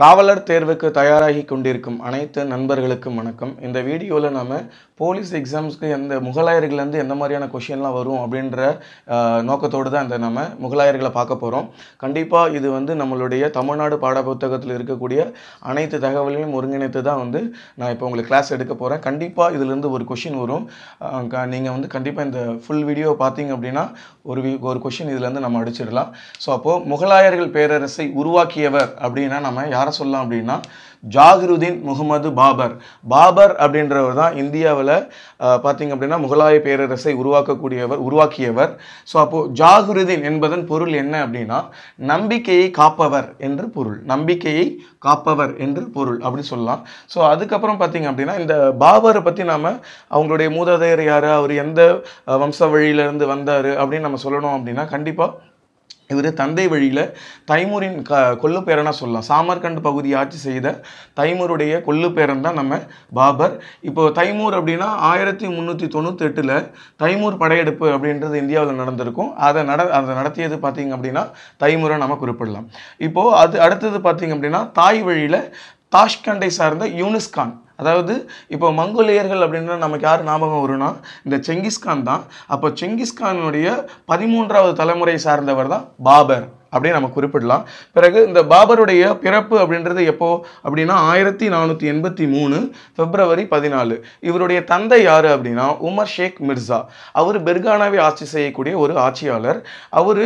காவலர் தேர்வுக்கு தயாராகி கொண்டிருக்கும் அனைத்து நண்பர்களுக்கும் வணக்கம் இந்த வீடியோவில் நாம் போலீஸ் எக்ஸாம்ஸ்க்கு எந்த முகலாயர்கள்லேருந்து எந்த மாதிரியான கொஷின்லாம் வரும் அப்படின்ற நோக்கத்தோடு தான் இந்த நம்ம முகலாயர்களை பார்க்க போகிறோம் கண்டிப்பாக இது வந்து நம்மளுடைய தமிழ்நாடு பாடப்புத்தகத்தில் இருக்கக்கூடிய அனைத்து தகவலையும் ஒருங்கிணைத்து தான் வந்து நான் இப்போ உங்களுக்கு கிளாஸ் எடுக்க போகிறேன் கண்டிப்பாக இதிலேருந்து ஒரு கொஷின் வரும் நீங்கள் வந்து கண்டிப்பாக இந்த ஃபுல் வீடியோ பார்த்தீங்க அப்படின்னா ஒரு ஒரு கொஷின் இதுலேருந்து நம்ம அடிச்சிடலாம் ஸோ அப்போது முகலாயர்கள் பேரரசை உருவாக்கியவர் அப்படின்னா நம்ம யார் யாரை சொல்லலாம் அப்படின்னா ஜாகிருதீன் முகமது பாபர் பாபர் அப்படின்றவர் தான் இந்தியாவில் பார்த்திங்க அப்படின்னா முகலாய பேரரசை உருவாக்கக்கூடியவர் உருவாக்கியவர் ஸோ அப்போது ஜாகிருதீன் என்பதன் பொருள் என்ன அப்படின்னா நம்பிக்கையை காப்பவர் என்று பொருள் நம்பிக்கையை காப்பவர் என்று பொருள் அப்படி சொல்லலாம் ஸோ அதுக்கப்புறம் பார்த்திங்க அப்படின்னா இந்த பாபரை பற்றி நாம் அவங்களுடைய மூதாதையர் யார் அவர் எந்த வம்ச வழியிலேருந்து வந்தார் அப்படின்னு நம்ம சொல்லணும் அப்படின்னா கண்டிப்பாக இவர் தந்தை வழியில் தைமூரின் க கொல்லு பேரனாக சொல்லலாம் சாமர்கண்ட் பகுதி ஆட்சி செய்த தைமூருடைய கொல்லு பேரன் தான் நம்ம பாபர் இப்போது தைமூர் அப்படின்னா ஆயிரத்தி முந்நூற்றி எட்டில் தைமூர் படையெடுப்பு அப்படின்றது இந்தியாவில் நடந்திருக்கும் அதை நட அதை நடத்தியது பார்த்திங்க அப்படின்னா தைமூரை நம்ம குறிப்பிடலாம் இப்போது அது அடுத்தது பார்த்திங்க அப்படின்னா தாய் வழியில் தாஷ்கண்டை சார்ந்த யூனிஸ்கான் அதாவது இப்போ மங்கோலியர்கள் அப்படின்னா நமக்கு யார் ஞாபகம் வரும்னா இந்த செங்கிஸ்கான் தான் அப்போ செங்கிஸ்கானுடைய பதிமூன்றாவது தலைமுறை சார்ந்தவர் தான் பாபர் அப்படின்னு நம்ம குறிப்பிடலாம் பிறகு இந்த பாபருடைய பிறப்பு அப்படின்றது எப்போ அப்படின்னா ஆயிரத்தி நானூற்றி எண்பத்தி மூணு பிப்ரவரி பதினாலு இவருடைய தந்தை யார் அப்படின்னா உமர் ஷேக் மிர்சா அவர் பெர்கானாவை ஆட்சி செய்யக்கூடிய ஒரு ஆட்சியாளர் அவர்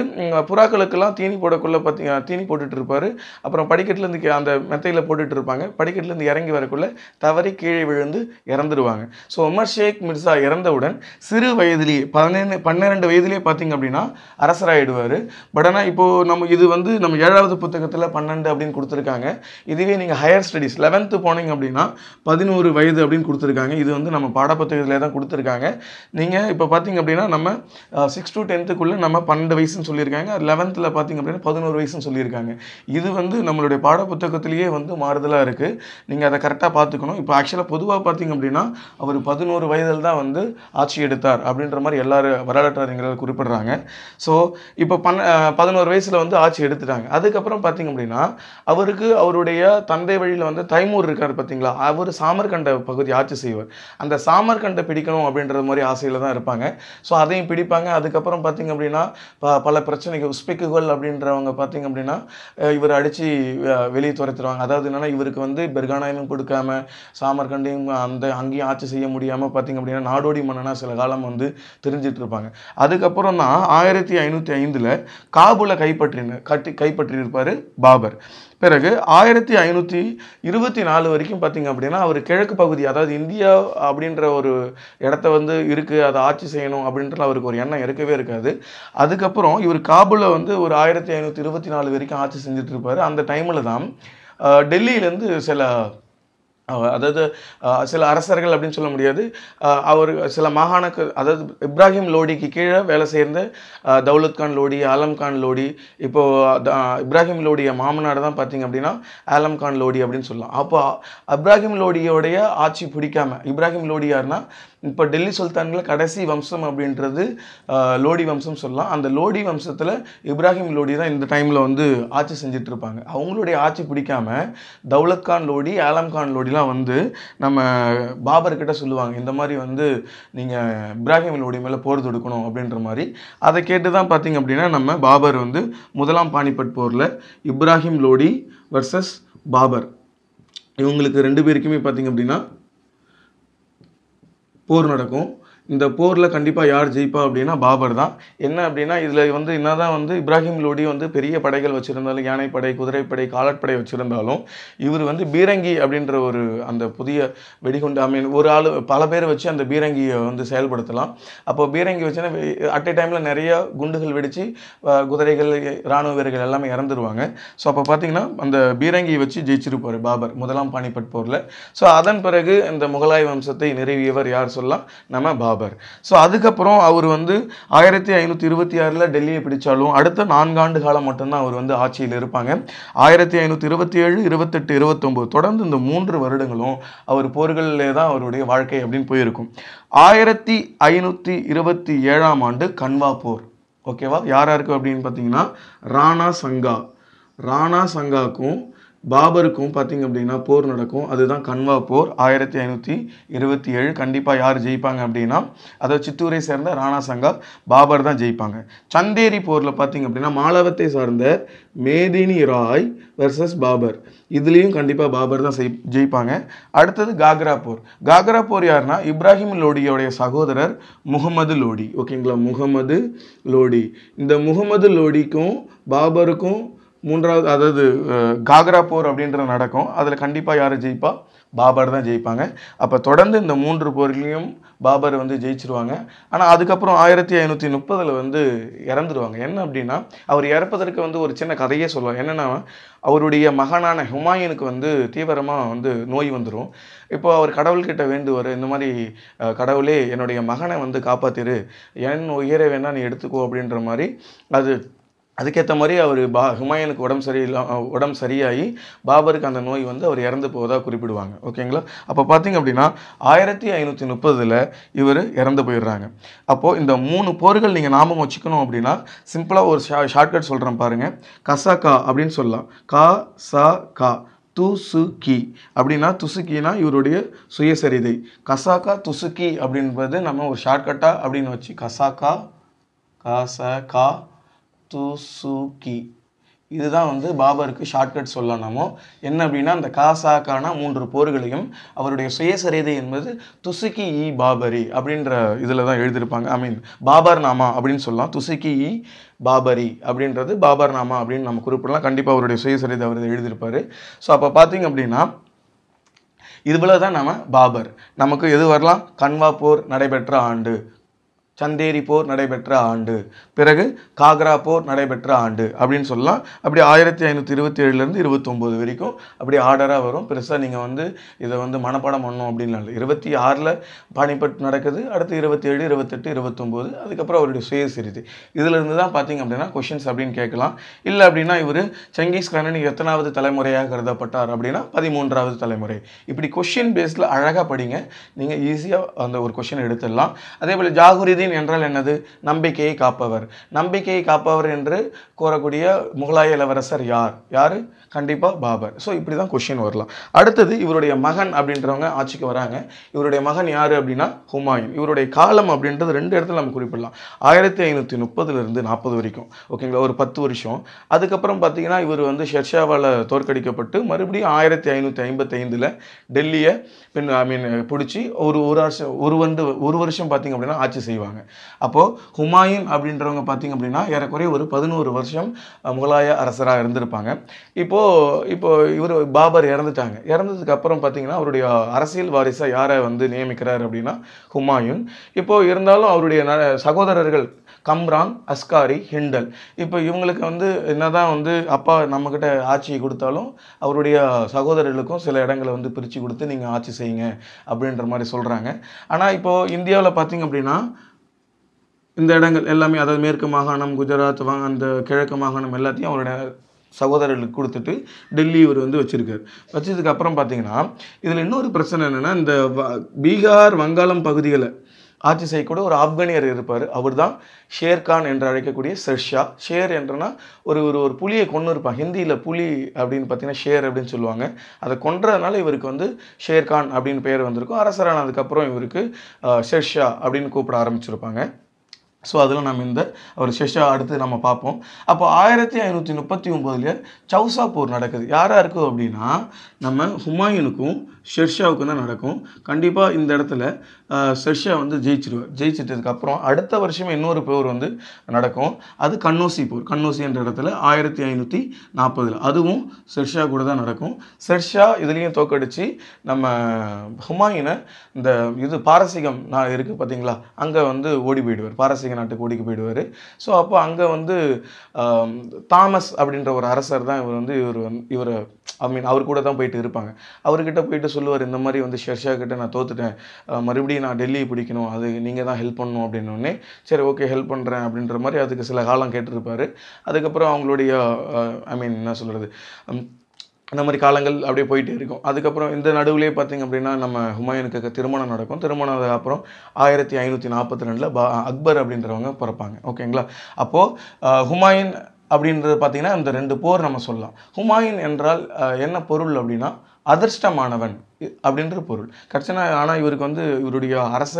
புறாக்களுக்கெல்லாம் தீனி போடக்குள்ளே பார்த்தி தீனி போட்டுட்டு இருப்பார் அப்புறம் படிக்கட்டுலேருந்து அந்த மெத்தையில் போட்டுட்டு இருப்பாங்க படிக்கட்டுலேருந்து இறங்கி வரக்குள்ளே தவறி கீழே விழுந்து இறந்துடுவாங்க ஸோ உமர் ஷேக் மிர்சா இறந்தவுடன் சிறு வயதிலேயே பதினேழு பன்னிரெண்டு வயதிலேயே பார்த்தீங்க அப்படின்னா அரசராகிடுவார் பட் ஆனால் இப்போது நம்ம இது வந்து நம்ம ஏழாவது புத்தகத்தில் பன்னெண்டு அப்படின்னு கொடுத்துருக்காங்க இதுவே நீங்கள் ஹையர் ஸ்டடீஸ் லெவன்த்து போனீங்க அப்படின்னா பதினோரு வயது அப்படின்னு கொடுத்துருக்காங்க இது வந்து நம்ம பாடப்புத்தகத்திலே தான் கொடுத்துருக்காங்க நீங்கள் இப்போ பார்த்தீங்க அப்படின்னா நம்ம சிக்ஸ் டு டென்த்துக்குள்ளே நம்ம பன்னெண்டு வயசுன்னு சொல்லியிருக்காங்க லெவன்த்தில் பார்த்தீங்க அப்படின்னா பதினோரு வயசுன்னு சொல்லியிருக்காங்க இது வந்து நம்மளுடைய பாடப்புத்தகத்திலேயே வந்து மாறுதலாக இருக்குது நீங்கள் அதை கரெக்டாக பார்த்துக்கணும் இப்போ ஆக்சுவலாக பொதுவாக பார்த்தீங்க அப்படின்னா அவர் பதினோரு வயதில் தான் வந்து ஆட்சி எடுத்தார் அப்படின்ற மாதிரி எல்லாரும் வரலாற்றாரிகள் குறிப்பிட்றாங்க ஸோ இப்போ பன்ன பதினோரு வயசில் வந்து ஆட்சி எடுத்துட்டாங்க அதுக்கப்புறம் பார்த்திங்க அப்படின்னா அவருக்கு அவருடைய தந்தை வழியில் வந்து தைமூர் இருக்கார் பார்த்தீங்களா அவர் சாமர்கண்ட பகுதி ஆட்சி செய்வார் அந்த சாமர்கண்டை பிடிக்கணும் அப்படின்றது மாதிரி ஆசையில் தான் இருப்பாங்க ஸோ அதையும் பிடிப்பாங்க அதுக்கப்புறம் பார்த்திங்க அப்படின்னா ப பல பிரச்சனைகள் உஸ்பெக்குகள் அப்படின்றவங்க பார்த்திங்க அப்படின்னா இவர் அடித்து வெளியே துரைத்துருவாங்க அதாவது என்னென்னா இவருக்கு வந்து பெர்கானாயமும் கொடுக்காம சாமர்கண்டையும் அந்த அங்கேயும் ஆட்சி செய்ய முடியாமல் பார்த்திங்க அப்படின்னா நாடோடி மன்னனாக சில காலம் வந்து தெரிஞ்சிட்ருப்பாங்க இருப்பாங்க அதுக்கப்புறம் தான் ஆயிரத்தி ஐநூற்றி ஐந்தில் காபூலை கைப்பற்ற கைப்பற்றின கட்டி கைப்பற்றியிருப்பார் பாபர் பிறகு ஆயிரத்தி ஐநூற்றி இருபத்தி நாலு வரைக்கும் பார்த்திங்க அப்படின்னா அவர் கிழக்கு பகுதி அதாவது இந்தியா அப்படின்ற ஒரு இடத்த வந்து இருக்குது அதை ஆட்சி செய்யணும் அப்படின்றது அவருக்கு ஒரு எண்ணம் இருக்கவே இருக்காது அதுக்கப்புறம் இவர் காபூலில் வந்து ஒரு ஆயிரத்தி ஐநூற்றி இருபத்தி நாலு வரைக்கும் ஆட்சி செஞ்சுட்டு இருப்பார் அந்த டைமில் தான் டெல்லியிலேருந்து சில அதாவது சில அரசர்கள் அப்படின்னு சொல்ல முடியாது அவர் சில மாகாணக்கு அதாவது இப்ராஹிம் லோடிக்கு கீழே வேலை சேர்ந்த தௌலத் கான் லோடி ஆலம் கான் லோடி இப்போது இப்ராஹிம் லோடிய மாமனார் தான் பார்த்தீங்க அப்படின்னா ஆலம் கான் லோடி அப்படின்னு சொல்லலாம் அப்போ இப்ராஹிம் லோடியோடைய ஆட்சி பிடிக்காம இப்ராஹிம் லோடியார்னா இப்போ டெல்லி சுல்தான்களை கடைசி வம்சம் அப்படின்றது லோடி வம்சம் சொல்லலாம் அந்த லோடி வம்சத்தில் இப்ராஹிம் லோடி தான் இந்த டைமில் வந்து ஆட்சி செஞ்சுட்டு இருப்பாங்க அவங்களுடைய ஆட்சி பிடிக்காம தௌலத் கான் லோடி ஆலம் கான் லோடிலாம் வந்து நம்ம பாபர்கிட்ட சொல்லுவாங்க இந்த மாதிரி வந்து நீங்கள் இப்ராஹிம் லோடி மேலே போர் தொடுக்கணும் அப்படின்ற மாதிரி அதை கேட்டு தான் பார்த்திங்க அப்படின்னா நம்ம பாபர் வந்து முதலாம் பானிபட் போரில் இப்ராஹிம் லோடி வர்சஸ் பாபர் இவங்களுக்கு ரெண்டு பேருக்குமே பார்த்திங்க அப்படின்னா போர் நடக்கும் இந்த போரில் கண்டிப்பாக யார் ஜெயிப்பா அப்படின்னா பாபர் தான் என்ன அப்படின்னா இதில் வந்து என்ன தான் வந்து இப்ராஹிம் லோடி வந்து பெரிய படைகள் வச்சுருந்தாலும் யானைப்படை குதிரைப்படை காலாட்படை வச்சுருந்தாலும் இவர் வந்து பீரங்கி அப்படின்ற ஒரு அந்த புதிய வெடிகுண்டு ஐ ஒரு ஆள் பல பேர் வச்சு அந்த பீரங்கியை வந்து செயல்படுத்தலாம் அப்போ பீரங்கி வச்சுன்னா அட் ஏ டைமில் நிறைய குண்டுகள் வெடித்து குதிரைகள் இராணுவ வீரர்கள் எல்லாமே இறந்துருவாங்க ஸோ அப்போ பார்த்திங்கன்னா அந்த பீரங்கியை வச்சு ஜெயிச்சிருப்பார் பாபர் முதலாம் பாணிபட் போரில் ஸோ அதன் பிறகு இந்த முகலாய வம்சத்தை நிறைவியவர் யார் சொல்லலாம் நம்ம பாபர் பாபர் ஸோ அதுக்கப்புறம் அவர் வந்து ஆயிரத்தி ஐநூற்றி இருபத்தி ஆறில் டெல்லியை பிடிச்சாலும் அடுத்த நான்காண்டு காலம் மட்டும்தான் அவர் வந்து ஆட்சியில் இருப்பாங்க ஆயிரத்தி ஐநூற்றி இருபத்தி ஏழு இருபத்தெட்டு இருபத்தொம்போது தொடர்ந்து இந்த மூன்று வருடங்களும் அவர் போர்களிலே தான் அவருடைய வாழ்க்கை அப்படின்னு போயிருக்கும் ஆயிரத்தி ஐநூற்றி இருபத்தி ஏழாம் ஆண்டு கன்வா போர் ஓகேவா யாராக இருக்குது அப்படின்னு பார்த்தீங்கன்னா ராணா சங்கா ராணா சங்காக்கும் பாபருக்கும் பார்த்தீங்க அப்படின்னா போர் நடக்கும் அதுதான் கன்வா போர் ஆயிரத்தி ஐநூற்றி இருபத்தி ஏழு கண்டிப்பாக யார் ஜெயிப்பாங்க அப்படின்னா அதை சித்தூரை சேர்ந்த ராணா சங்கா பாபர் தான் ஜெயிப்பாங்க சந்தேரி போரில் பார்த்தீங்க அப்படின்னா மாலவத்தை சார்ந்த மேதினி ராய் வர்சஸ் பாபர் இதுலேயும் கண்டிப்பாக பாபர் தான் ஜெயிப்பாங்க அடுத்தது காக்ரா போர் காக்ரா போர் யாருன்னா இப்ராஹிம் லோடியோடைய சகோதரர் முகமது லோடி ஓகேங்களா முகமது லோடி இந்த முகமது லோடிக்கும் பாபருக்கும் மூன்றாவது அதாவது காக்ரா போர் அப்படின்ற நடக்கும் அதில் கண்டிப்பாக யார் ஜெயிப்பா பாபர் தான் ஜெயிப்பாங்க அப்போ தொடர்ந்து இந்த மூன்று போர்களையும் பாபர் வந்து ஜெயிச்சிருவாங்க ஆனால் அதுக்கப்புறம் ஆயிரத்தி ஐநூற்றி முப்பதில் வந்து இறந்துருவாங்க என்ன அப்படின்னா அவர் இறப்பதற்கு வந்து ஒரு சின்ன கதையே சொல்லுவார் என்னென்னா அவருடைய மகனான ஹுமாயூனுக்கு வந்து தீவிரமாக வந்து நோய் வந்துடும் இப்போ அவர் கடவுள்கிட்ட வேண்டுவார் இந்த மாதிரி கடவுளே என்னுடைய மகனை வந்து காப்பாற்றிடு என் உயிரை வேணால் நீ எடுத்துக்கோ அப்படின்ற மாதிரி அது அதுக்கேற்ற மாதிரி அவர் பா ஹுமாயனுக்கு உடம்பு சரியில்லா உடம்பு சரியாகி பாபருக்கு அந்த நோய் வந்து அவர் இறந்து போவதாக குறிப்பிடுவாங்க ஓகேங்களா அப்போ பார்த்திங்க அப்படின்னா ஆயிரத்தி ஐநூற்றி முப்பதில் இவர் இறந்து போயிடுறாங்க அப்போது இந்த மூணு போர்கள் நீங்கள் ஞாபகம் வச்சுக்கணும் அப்படின்னா சிம்பிளாக ஒரு ஷா ஷார்ட்கட் சொல்கிறேன் பாருங்கள் கசா கா அப்படின்னு சொல்லலாம் கா ச கா கி அப்படின்னா துசுக்கினா இவருடைய சுயசரிதை கசாக்கா துசுக்கி அப்படின்றது நம்ம ஒரு ஷார்ட்கட்டாக அப்படின்னு வச்சு கசாக்கா ச கா துசுகி இதுதான் வந்து பாபருக்கு ஷார்ட்கட் சொல்லணுமோ என்ன அப்படின்னா அந்த காசாக்கான மூன்று போர்களையும் அவருடைய சுயசரிதை என்பது துசுக்கி இ பாபரி அப்படின்ற இதில் தான் எழுதியிருப்பாங்க ஐ மீன் பாபர் நாமா அப்படின்னு சொல்லலாம் துசுக்கி இ பாபரி அப்படின்றது பாபர் நாமா அப்படின்னு நம்ம குறிப்பிடலாம் கண்டிப்பாக அவருடைய சுயசரிதை அவர் எழுதியிருப்பார் ஸோ அப்போ பார்த்தீங்க அப்படின்னா இதுபோல தான் நம்ம பாபர் நமக்கு எது வரலாம் கன்வா போர் நடைபெற்ற ஆண்டு சந்தேரி போர் நடைபெற்ற ஆண்டு பிறகு காக்ரா போர் நடைபெற்ற ஆண்டு அப்படின்னு சொல்லலாம் அப்படி ஆயிரத்தி ஐநூற்றி இருபத்தி ஏழுலேருந்து இருபத்தொம்போது வரைக்கும் அப்படி ஆர்டராக வரும் பெருசாக நீங்கள் வந்து இதை வந்து மனப்பாடம் பண்ணோம் அப்படின்னு இல்லை இருபத்தி ஆறில் பானிபட் நடக்குது அடுத்து இருபத்தி ஏழு இருபத்தெட்டு இருபத்தொம்போது அதுக்கப்புறம் அவருடைய சுயசிறிது இதிலிருந்து தான் பார்த்தீங்க அப்படின்னா கொஷின்ஸ் அப்படின்னு கேட்கலாம் இல்லை அப்படின்னா இவர் செங்கிஸ் கண்ணன் எத்தனாவது தலைமுறையாக கருதப்பட்டார் அப்படின்னா பதிமூன்றாவது தலைமுறை இப்படி கொஷின் பேஸில் அழகாக படிங்க நீங்கள் ஈஸியாக அந்த ஒரு கொஷின் எடுத்துடலாம் அதே போல் ஜாகுரிதி முத்ததீன் என்றால் என்னது நம்பிக்கையை காப்பவர் நம்பிக்கையை காப்பவர் என்று கூறக்கூடிய முகலாய இளவரசர் யார் யார் கண்டிப்பாக பாபர் ஸோ இப்படி தான் கொஷின் வரலாம் அடுத்தது இவருடைய மகன் அப்படின்றவங்க ஆட்சிக்கு வராங்க இவருடைய மகன் யார் அப்படின்னா ஹுமாயூன் இவருடைய காலம் அப்படின்றது ரெண்டு இடத்துல நம்ம குறிப்பிடலாம் ஆயிரத்தி ஐநூற்றி முப்பதுலேருந்து நாற்பது வரைக்கும் ஓகேங்களா ஒரு பத்து வருஷம் அதுக்கப்புறம் பார்த்தீங்கன்னா இவர் வந்து ஷெர்ஷாவால் தோற்கடிக்கப்பட்டு மறுபடியும் ஆயிரத்தி ஐநூற்றி ஐம்பத்தைந்தில் டெல்லியை பின் ஐ மீன் பிடிச்சி ஒரு ஒரு வருஷம் ஒரு வந்து ஒரு வருஷம் பார்த்திங்க அப்படின்னா ஆட்சி செய்வாங்க அப்போது ஹுமாயூன் அப்படின்றவங்க பார்த்திங்க அப்படின்னா ஏறக்குறைய ஒரு பதினோரு வருஷம் முகலாய அரசராக இருந்திருப்பாங்க இப்போது அப்போது இப்போது இவர் பாபர் இறந்துட்டாங்க இறந்ததுக்கு அப்புறம் பார்த்தீங்கன்னா அவருடைய அரசியல் வாரிசாக யாரை வந்து நியமிக்கிறார் அப்படின்னா ஹுமாயூன் இப்போது இருந்தாலும் அவருடைய சகோதரர்கள் கம்ரான் அஸ்காரி ஹிண்டல் இப்போ இவங்களுக்கு வந்து என்னதான் வந்து அப்பா நம்மக்கிட்ட ஆட்சி கொடுத்தாலும் அவருடைய சகோதரர்களுக்கும் சில இடங்களை வந்து பிரித்து கொடுத்து நீங்கள் ஆட்சி செய்யுங்க அப்படின்ற மாதிரி சொல்கிறாங்க ஆனால் இப்போது இந்தியாவில் பார்த்திங்க அப்படின்னா இந்த இடங்கள் எல்லாமே அதாவது மேற்கு மாகாணம் குஜராத் வாங்க அந்த கிழக்கு மாகாணம் எல்லாத்தையும் அவருடைய சகோதரர்களுக்கு கொடுத்துட்டு டெல்லி இவர் வந்து வச்சுருக்காரு வச்சதுக்கப்புறம் பார்த்தீங்கன்னா இதில் இன்னொரு பிரச்சனை என்னென்னா இந்த பீகார் வங்காளம் பகுதிகளை ஆட்சி செய்யக்கூடிய ஒரு ஆப்கானியர் இருப்பார் அவர் தான் ஷேர்கான் என்று அழைக்கக்கூடிய ஷெர்ஷா ஷேர் என்றனா ஒரு ஒரு ஒரு புலியை கொண்டு இருப்பான் ஹிந்தியில் புலி அப்படின்னு பார்த்தீங்கன்னா ஷேர் அப்படின்னு சொல்லுவாங்க அதை கொன்றதுனால இவருக்கு வந்து ஷேர்கான் அப்படின்னு பெயர் வந்திருக்கும் அரசரானதுக்கப்புறம் இவருக்கு ஷெர்ஷா அப்படின்னு கூப்பிட ஆரம்பிச்சிருப்பாங்க ஸோ அதில் நம்ம இந்த ஒரு செஷா அடுத்து நம்ம பார்ப்போம் அப்போ ஆயிரத்தி ஐநூற்றி முப்பத்தி ஒம்போதுலேயே சௌசா போர் நடக்குது யாராக இருக்கும் அப்படின்னா நம்ம ஹுமாயூனுக்கும் ஷெர்ஷாவுக்கு தான் நடக்கும் கண்டிப்பாக இந்த இடத்துல ஷெர்ஷா வந்து ஜெயிச்சிருவார் ஜெயிச்சிட்டதுக்கப்புறம் அடுத்த வருஷம் இன்னொரு போர் வந்து நடக்கும் அது கண்ணோசி போர் கண்ணோசி என்ற இடத்துல ஆயிரத்தி ஐநூற்றி நாற்பதில் அதுவும் ஷெர்ஷா கூட தான் நடக்கும் ஷெர்ஷா இதுலேயும் தோக்கடிச்சு நம்ம ஹுமாயினை இந்த இது பாரசீகம் நான் இருக்குது பார்த்தீங்களா அங்கே வந்து ஓடி போயிடுவார் பாரசீக நாட்டுக்கு ஓடிக்கு போயிடுவார் ஸோ அப்போ அங்கே வந்து தாமஸ் அப்படின்ற ஒரு அரசர் தான் இவர் வந்து இவர் இவர் ஐ மீன் அவர் கூட தான் போயிட்டு இருப்பாங்க அவர்கிட்ட போயிட்டு சொல்லுவார் இந்த மாதிரி வந்து ஷெர்ஷா கிட்ட நான் தோத்துட்டேன் மறுபடியும் நான் டெல்லி பிடிக்கணும் அது நீங்கள் தான் ஹெல்ப் பண்ணணும் அப்படின்னோடனே சரி ஓகே ஹெல்ப் பண்ணுறேன் அப்படின்ற மாதிரி அதுக்கு சில காலம் கேட்டிருப்பார் அதுக்கப்புறம் அவங்களுடைய ஐ மீன் என்ன சொல்கிறது இந்த மாதிரி காலங்கள் அப்படியே போயிட்டே இருக்கும் அதுக்கப்புறம் இந்த நடுவுலேயே பார்த்திங்க அப்படின்னா நம்ம ஹுமாயூனுக்கு திருமணம் நடக்கும் திருமணம் அப்புறம் ஆயிரத்தி ஐநூற்றி நாற்பத்தி ரெண்டில் பா அக்பர் அப்படின்றவங்க பிறப்பாங்க ஓகேங்களா அப்போது ஹுமாயூன் அப்படின்றது பார்த்திங்கன்னா இந்த ரெண்டு போர் நம்ம சொல்லலாம் ஹுமாயூன் என்றால் என்ன பொருள் அப்படின்னா அதிர்ஷ்டமானவன் அப்படின்ற பொருள் கட்சனா ஆனால் இவருக்கு வந்து இவருடைய அரச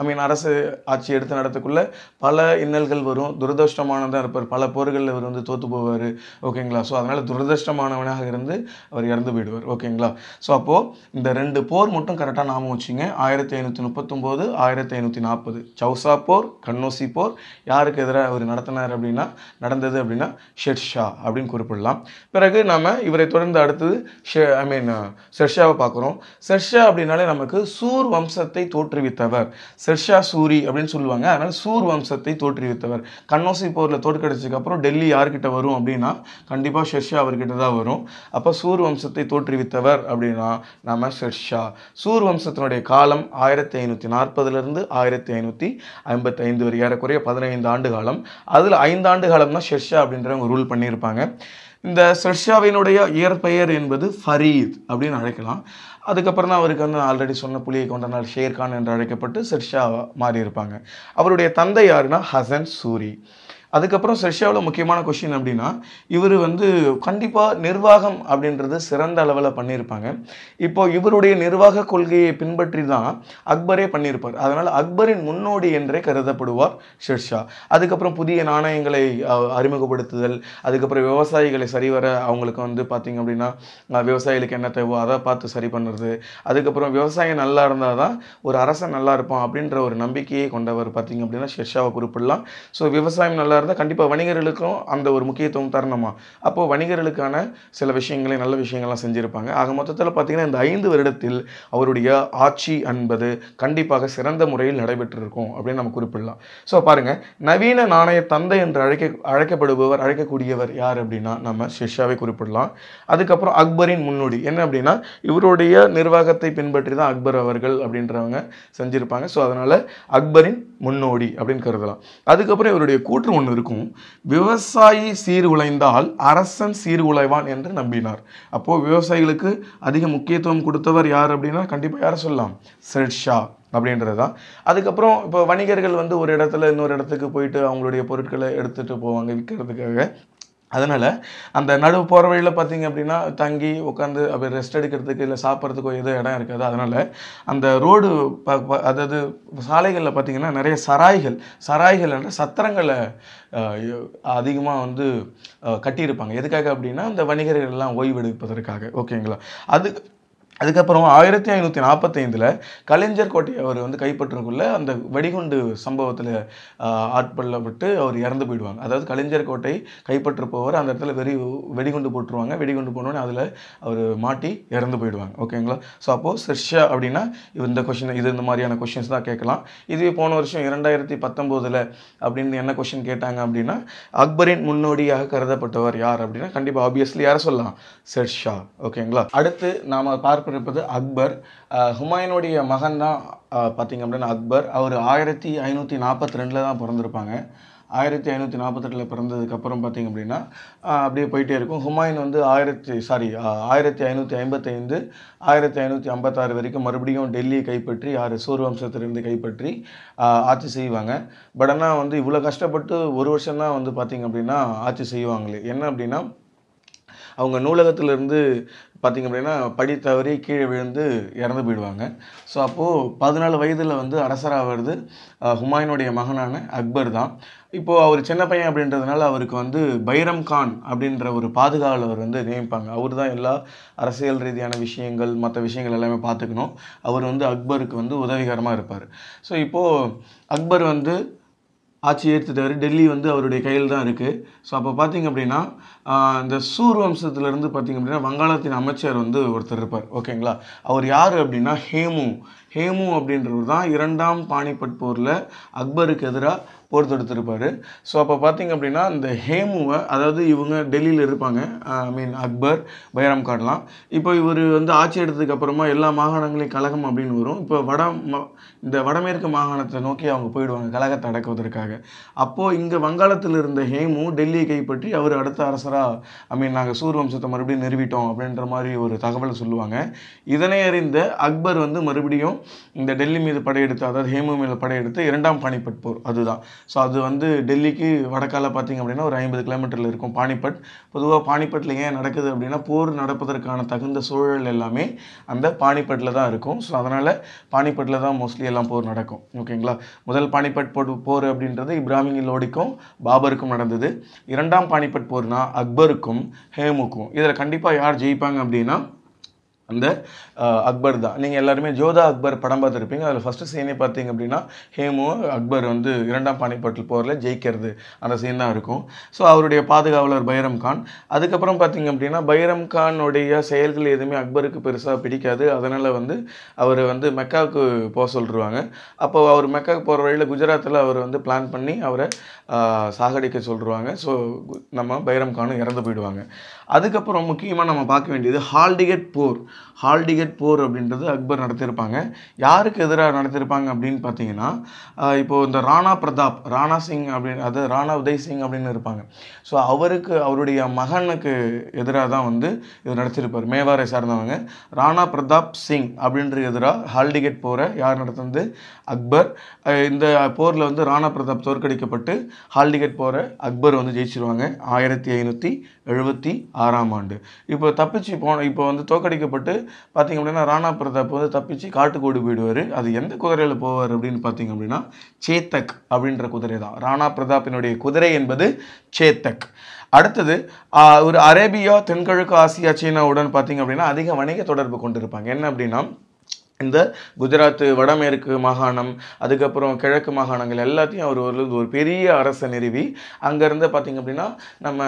ஐ மீன் அரசு ஆட்சி எடுத்து நடத்தக்குள்ள பல இன்னல்கள் வரும் துரதிருஷ்டமானதாக இருப்பார் பல போர்களில் இவர் வந்து தோற்று போவார் ஓகேங்களா ஸோ அதனால் துரதிருஷ்டமானவனாக இருந்து அவர் இறந்து போயிடுவார் ஓகேங்களா ஸோ அப்போது இந்த ரெண்டு போர் மட்டும் கரெக்டாக நாம வச்சுங்க ஆயிரத்தி ஐநூற்றி முப்பத்தொம்போது ஆயிரத்தி ஐநூற்றி நாற்பது சௌசா போர் கண்ணோசி போர் யாருக்கு எதிராக அவர் நடத்தினார் அப்படின்னா நடந்தது அப்படின்னா ஷெர்ஷா அப்படின்னு குறிப்பிடலாம் பிறகு நாம் இவரை தொடர்ந்து அடுத்தது ஷெ ஐ மீன் ஷெர்ஷாவை பார்க்குறோம் செர்ஷா அப்படின்னாலே நமக்கு சூர் வம்சத்தை தோற்றுவித்தவர் செர்ஷா சூரி அப்படின்னு சொல்லுவாங்க அதனால் சூர் வம்சத்தை தோற்றுவித்தவர் கண்ணோசி போரில் தோற்கடிச்சதுக்கப்புறம் டெல்லி யார்கிட்ட வரும் அப்படின்னா கண்டிப்பாக ஷெர்ஷா அவர்கிட்ட தான் வரும் அப்போ சூர் வம்சத்தை தோற்றுவித்தவர் அப்படின்னா நம்ம ஷெர்ஷா சூர் வம்சத்தினுடைய காலம் ஆயிரத்தி ஐநூற்றி நாற்பதுலேருந்து ஆயிரத்தி ஐநூற்றி ஐம்பத்தி ஐந்து வரை ஏறக்குறைய பதினைந்து ஆண்டு காலம் அதில் ஐந்தாண்டு காலம் தான் ஷெர்ஷா அப்படின்றவங்க ரூல் பண்ணியிருப்பாங்க இந்த ஷெர்ஷாவினுடைய இயற்பெயர் என்பது ஃபரீத் அப்படின்னு அழைக்கலாம் அதுக்கப்புறம் தான் அவருக்கு வந்து ஆல்ரெடி சொன்ன புலியை கொண்ட நாள் ஷேர்கான் என்று அழைக்கப்பட்டு ஷெர்ஷா மாறியிருப்பாங்க அவருடைய தந்தை யாருன்னா ஹசன் சூரி அதுக்கப்புறம் ஸ்ரெஷாவில் முக்கியமான கொஷின் அப்படின்னா இவர் வந்து கண்டிப்பாக நிர்வாகம் அப்படின்றது சிறந்த அளவில் பண்ணியிருப்பாங்க இப்போ இவருடைய நிர்வாக கொள்கையை பின்பற்றி தான் அக்பரே பண்ணியிருப்பார் அதனால் அக்பரின் முன்னோடி என்றே கருதப்படுவார் ஷெர்ஷா அதுக்கப்புறம் புதிய நாணயங்களை அறிமுகப்படுத்துதல் அதுக்கப்புறம் விவசாயிகளை சரிவர அவங்களுக்கு வந்து பார்த்திங்க அப்படின்னா விவசாயிகளுக்கு என்ன தேவோ அதை பார்த்து சரி பண்ணுறது அதுக்கப்புறம் விவசாயம் நல்லா இருந்தால் தான் ஒரு அரசன் நல்லா இருப்பான் அப்படின்ற ஒரு நம்பிக்கையை கொண்டவர் பார்த்திங்க அப்படின்னா ஷெர்ஷாவை குறிப்பிடலாம் ஸோ விவசாயம் நல்லா இருந்தால் கண்டிப்பாக வணிகர்களுக்கும் அந்த ஒரு முக்கியத்துவம் தரணுமா அப்போது வணிகர்களுக்கான சில விஷயங்களை நல்ல விஷயங்கள்லாம் செஞ்சுருப்பாங்க ஆக மொத்தத்தில் பார்த்திங்கன்னா இந்த ஐந்து வருடத்தில் அவருடைய ஆட்சி என்பது கண்டிப்பாக சிறந்த முறையில் நடைபெற்றிருக்கும் அப்படின்னு நம்ம குறிப்பிடலாம் ஸோ பாருங்கள் நவீன நாணய தந்தை என்று அழைக்க அழைக்கப்படுபவர் அழைக்கக்கூடியவர் யார் அப்படின்னா நம்ம ஷிர்ஷாவை குறிப்பிடலாம் அதுக்கப்புறம் அக்பரின் முன்னோடி என்ன அப்படின்னா இவருடைய நிர்வாகத்தை பின்பற்றி தான் அக்பர் அவர்கள் அப்படின்றவங்க செஞ்சுருப்பாங்க ஸோ அதனால் அக்பரின் முன்னோடி அப்படின்னு கருதலாம் அதுக்கப்புறம் இவருடைய கூற்று ஒன்று ஒன்று இருக்கும் விவசாயி சீர் உழைந்தால் அரசன் சீர் உழைவான் என்று நம்பினார் அப்போது விவசாயிகளுக்கு அதிக முக்கியத்துவம் கொடுத்தவர் யார் அப்படின்னா கண்டிப்பாக யாரை சொல்லலாம் ஷெர்ஷா அப்படின்றது தான் அதுக்கப்புறம் இப்போ வணிகர்கள் வந்து ஒரு இடத்துல இன்னொரு இடத்துக்கு போயிட்டு அவங்களுடைய பொருட்களை எடுத்துகிட்டு போவாங்க விற்கிறதுக்காக அதனால் அந்த நடுவு போகிற வழியில் பார்த்திங்க அப்படின்னா தங்கி உட்காந்து அப்படி ரெஸ்ட் எடுக்கிறதுக்கு இல்லை சாப்பிட்றதுக்கோ எதுவும் இடம் இருக்காது அதனால் அந்த ரோடு ப அதாவது சாலைகளில் பார்த்திங்கன்னா நிறைய சராய்கள் சராய்கள் என்ற சத்திரங்களை அதிகமாக வந்து கட்டியிருப்பாங்க எதுக்காக அப்படின்னா இந்த வணிகர்கள்லாம் ஓய்வெடுப்பதற்காக ஓகேங்களா அது அதுக்கப்புறம் ஆயிரத்தி ஐநூற்றி நாற்பத்தைந்தில் கலைஞர் கோட்டையை அவர் வந்து கைப்பற்றக்குள்ள அந்த வெடிகுண்டு சம்பவத்தில் ஆட்படப்பட்டு அவர் இறந்து போயிடுவாங்க அதாவது கலைஞர் கோட்டை கைப்பற்றப்போவர் அந்த இடத்துல வெறி வெடிகுண்டு போட்டுருவாங்க வெடிகுண்டு போனோடனே அதில் அவர் மாட்டி இறந்து போயிடுவாங்க ஓகேங்களா ஸோ அப்போது சிர்ஷா அப்படின்னா இந்த கொஷின் இது இந்த மாதிரியான கொஷின்ஸ் தான் கேட்கலாம் இதுவே போன வருஷம் இரண்டாயிரத்தி பத்தொம்போதில் அப்படின்னு என்ன கொஷின் கேட்டாங்க அப்படின்னா அக்பரின் முன்னோடியாக கருதப்பட்டவர் யார் அப்படின்னா கண்டிப்பாக ஆப்வியஸ்லி யாரை சொல்லலாம் செர்ஷா ஓகேங்களா அடுத்து நாம் பார்க்க குறிப்பது அக்பர் ஹுமாயினுடைய மகன் தான் பார்த்திங்க அப்படின்னா அக்பர் அவர் ஆயிரத்தி ஐநூற்றி நாற்பத்தி ரெண்டில் தான் பிறந்திருப்பாங்க ஆயிரத்தி ஐநூற்றி நாற்பத்தெட்டில் பிறந்ததுக்கப்புறம் பார்த்திங்க அப்படின்னா அப்படியே போயிட்டே இருக்கும் ஹுமாயூன் வந்து ஆயிரத்தி சாரி ஆயிரத்தி ஐநூற்றி ஐம்பத்தைந்து ஆயிரத்தி ஐநூற்றி ஐம்பத்தாறு வரைக்கும் மறுபடியும் டெல்லியை கைப்பற்றி ஆறு சூர்வம்சத்திலிருந்து கைப்பற்றி ஆட்சி செய்வாங்க பட் ஆனால் வந்து இவ்வளோ கஷ்டப்பட்டு ஒரு வருஷம்தான் வந்து பார்த்திங்க அப்படின்னா ஆட்சி செய்வாங்களே என்ன அப்படின்னா அவங்க நூலகத்திலிருந்து பார்த்திங்க அப்படின்னா படி தவறி கீழே விழுந்து இறந்து போயிடுவாங்க ஸோ அப்போது பதினாலு வயதில் வந்து அரசராகிறது ஹுமாயினுடைய மகனான அக்பர் தான் இப்போது அவர் சின்ன பையன் அப்படின்றதுனால அவருக்கு வந்து பைரம் கான் அப்படின்ற ஒரு பாதுகாவலர் வந்து நியமிப்பாங்க அவர் தான் எல்லா அரசியல் ரீதியான விஷயங்கள் மற்ற விஷயங்கள் எல்லாமே பார்த்துக்கணும் அவர் வந்து அக்பருக்கு வந்து உதவிகரமாக இருப்பார் ஸோ இப்போது அக்பர் வந்து ஆட்சியை ஏற்றுட்டவர் டெல்லி வந்து அவருடைய கையில் தான் இருக்குது ஸோ அப்போ பார்த்திங்க அப்படின்னா இந்த சூர் வம்சத்துலேருந்து பார்த்திங்க அப்படின்னா வங்காளத்தின் அமைச்சர் வந்து ஒருத்தர் இருப்பார் ஓகேங்களா அவர் யார் அப்படின்னா ஹேமு ஹேமு அப்படின்றவர் தான் இரண்டாம் பாணிபட் போரில் அக்பருக்கு எதிராக போர் தொடுத்திருப்பார் ஸோ அப்போ பார்த்திங்க அப்படின்னா இந்த ஹேமுவை அதாவது இவங்க டெல்லியில் இருப்பாங்க ஐ மீன் அக்பர் பைராம் கான்லாம் இப்போ இவர் வந்து ஆட்சி எடுத்ததுக்கு அப்புறமா எல்லா மாகாணங்களையும் கழகம் அப்படின்னு வரும் இப்போ வட இந்த வடமேற்கு மாகாணத்தை நோக்கி அவங்க போயிடுவாங்க கழகத்தை அடக்குவதற்காக அப்போது இங்கே வங்காளத்தில் இருந்த ஹேமு டெல்லியை கைப்பற்றி அவர் அடுத்த அரசராக ஐ மீன் நாங்கள் வம்சத்தை மறுபடியும் நிறுவிட்டோம் அப்படின்ற மாதிரி ஒரு தகவலை சொல்லுவாங்க இதனை அறிந்த அக்பர் வந்து மறுபடியும் இந்த டெல்லி மீது படையெடுத்து அதாவது ஹேமு மேலே படையெடுத்து இரண்டாம் பாணிபட் போர் அதுதான் ஸோ அது வந்து டெல்லிக்கு வடக்கால பார்த்திங்க அப்படின்னா ஒரு ஐம்பது கிலோமீட்டரில் இருக்கும் பானிபட் பொதுவாக பானிபட்டில் ஏன் நடக்குது அப்படின்னா போர் நடப்பதற்கான தகுந்த சூழல் எல்லாமே அந்த பானிபட்டில் தான் இருக்கும் ஸோ அதனால் பானிபட்டில் தான் மோஸ்ட்லி எல்லாம் போர் நடக்கும் ஓகேங்களா முதல் பானிபட் போர் போர் அப்படின்றது இப்ராஹிம் லோடிக்கும் பாபருக்கும் நடந்தது இரண்டாம் பானிபட் போர்னால் அக்பருக்கும் ஹேமுக்கும் இதில் கண்டிப்பாக யார் ஜெயிப்பாங்க அப்படின்னா அந்த அக்பர் தான் நீங்கள் எல்லாருமே ஜோதா அக்பர் படம் பார்த்துருப்பீங்க அதில் ஃபஸ்ட்டு சீனே பார்த்தீங்க அப்படின்னா ஹேமு அக்பர் வந்து இரண்டாம் பானிபட்டில் போரில் ஜெயிக்கிறது அந்த சீன் தான் இருக்கும் ஸோ அவருடைய பாதுகாவலர் பைரம் கான் அதுக்கப்புறம் பார்த்தீங்க அப்படின்னா பைரம் கானுடைய செயல்கள் எதுவுமே அக்பருக்கு பெருசாக பிடிக்காது அதனால் வந்து அவர் வந்து மெக்காவுக்கு போக சொல்லிடுவாங்க அப்போ அவர் மெக்காவுக்கு போகிற வழியில் குஜராத்தில் அவர் வந்து பிளான் பண்ணி அவரை சாகடிக்க சொல்லிடுவாங்க ஸோ நம்ம பைரம் கானும் இறந்து போயிடுவாங்க அதுக்கப்புறம் முக்கியமாக நம்ம பார்க்க வேண்டியது ஹால்டிகட் போர் ஹால்டிகட் போர் அப்படின்றது அக்பர் நடத்தியிருப்பாங்க யாருக்கு எதிராக நடத்தியிருப்பாங்க அப்படின்னு பார்த்தீங்கன்னா இப்போது இந்த ராணா பிரதாப் ராணா சிங் அப்படின்னு அது ராணா உதய் சிங் அப்படின்னு இருப்பாங்க ஸோ அவருக்கு அவருடைய மகனுக்கு எதிராக தான் வந்து இது நடத்தியிருப்பார் மேவாரை சார்ந்தவங்க ராணா பிரதாப் சிங் அப்படின்ற எதிராக ஹால்டிகட் போரை யார் நடத்துனது அக்பர் இந்த போரில் வந்து ராணா பிரதாப் தோற்கடிக்கப்பட்டு ஹால்டிகட் போரை அக்பர் வந்து ஜெயிச்சிருவாங்க ஆயிரத்தி ஐநூற்றி எழுபத்தி ஆறாம் ஆண்டு இப்போ தப்பிச்சு போன இப்போ வந்து தோக்கடிக்கப்பட்டு பார்த்திங்க அப்படின்னா ராணா பிரதாப் வந்து தப்பிச்சு காட்டுக்கோடு போயிடுவார் அது எந்த குதிரையில் போவார் அப்படின்னு பார்த்திங்க அப்படின்னா சேத்தக் அப்படின்ற குதிரை தான் ராணா பிரதாப்பினுடைய குதிரை என்பது சேத்தக் அடுத்தது ஒரு அரேபியா தென்கிழக்கு ஆசியா சீனாவுடன் பார்த்திங்க அப்படின்னா அதிக வணிக தொடர்பு கொண்டிருப்பாங்க என்ன அப்படின்னா இந்த குஜராத்து வடமேற்கு மாகாணம் அதுக்கப்புறம் கிழக்கு மாகாணங்கள் எல்லாத்தையும் அவர் ஒரு ஒரு பெரிய அரசை நிறுவி அங்கேருந்து பார்த்திங்க அப்படின்னா நம்ம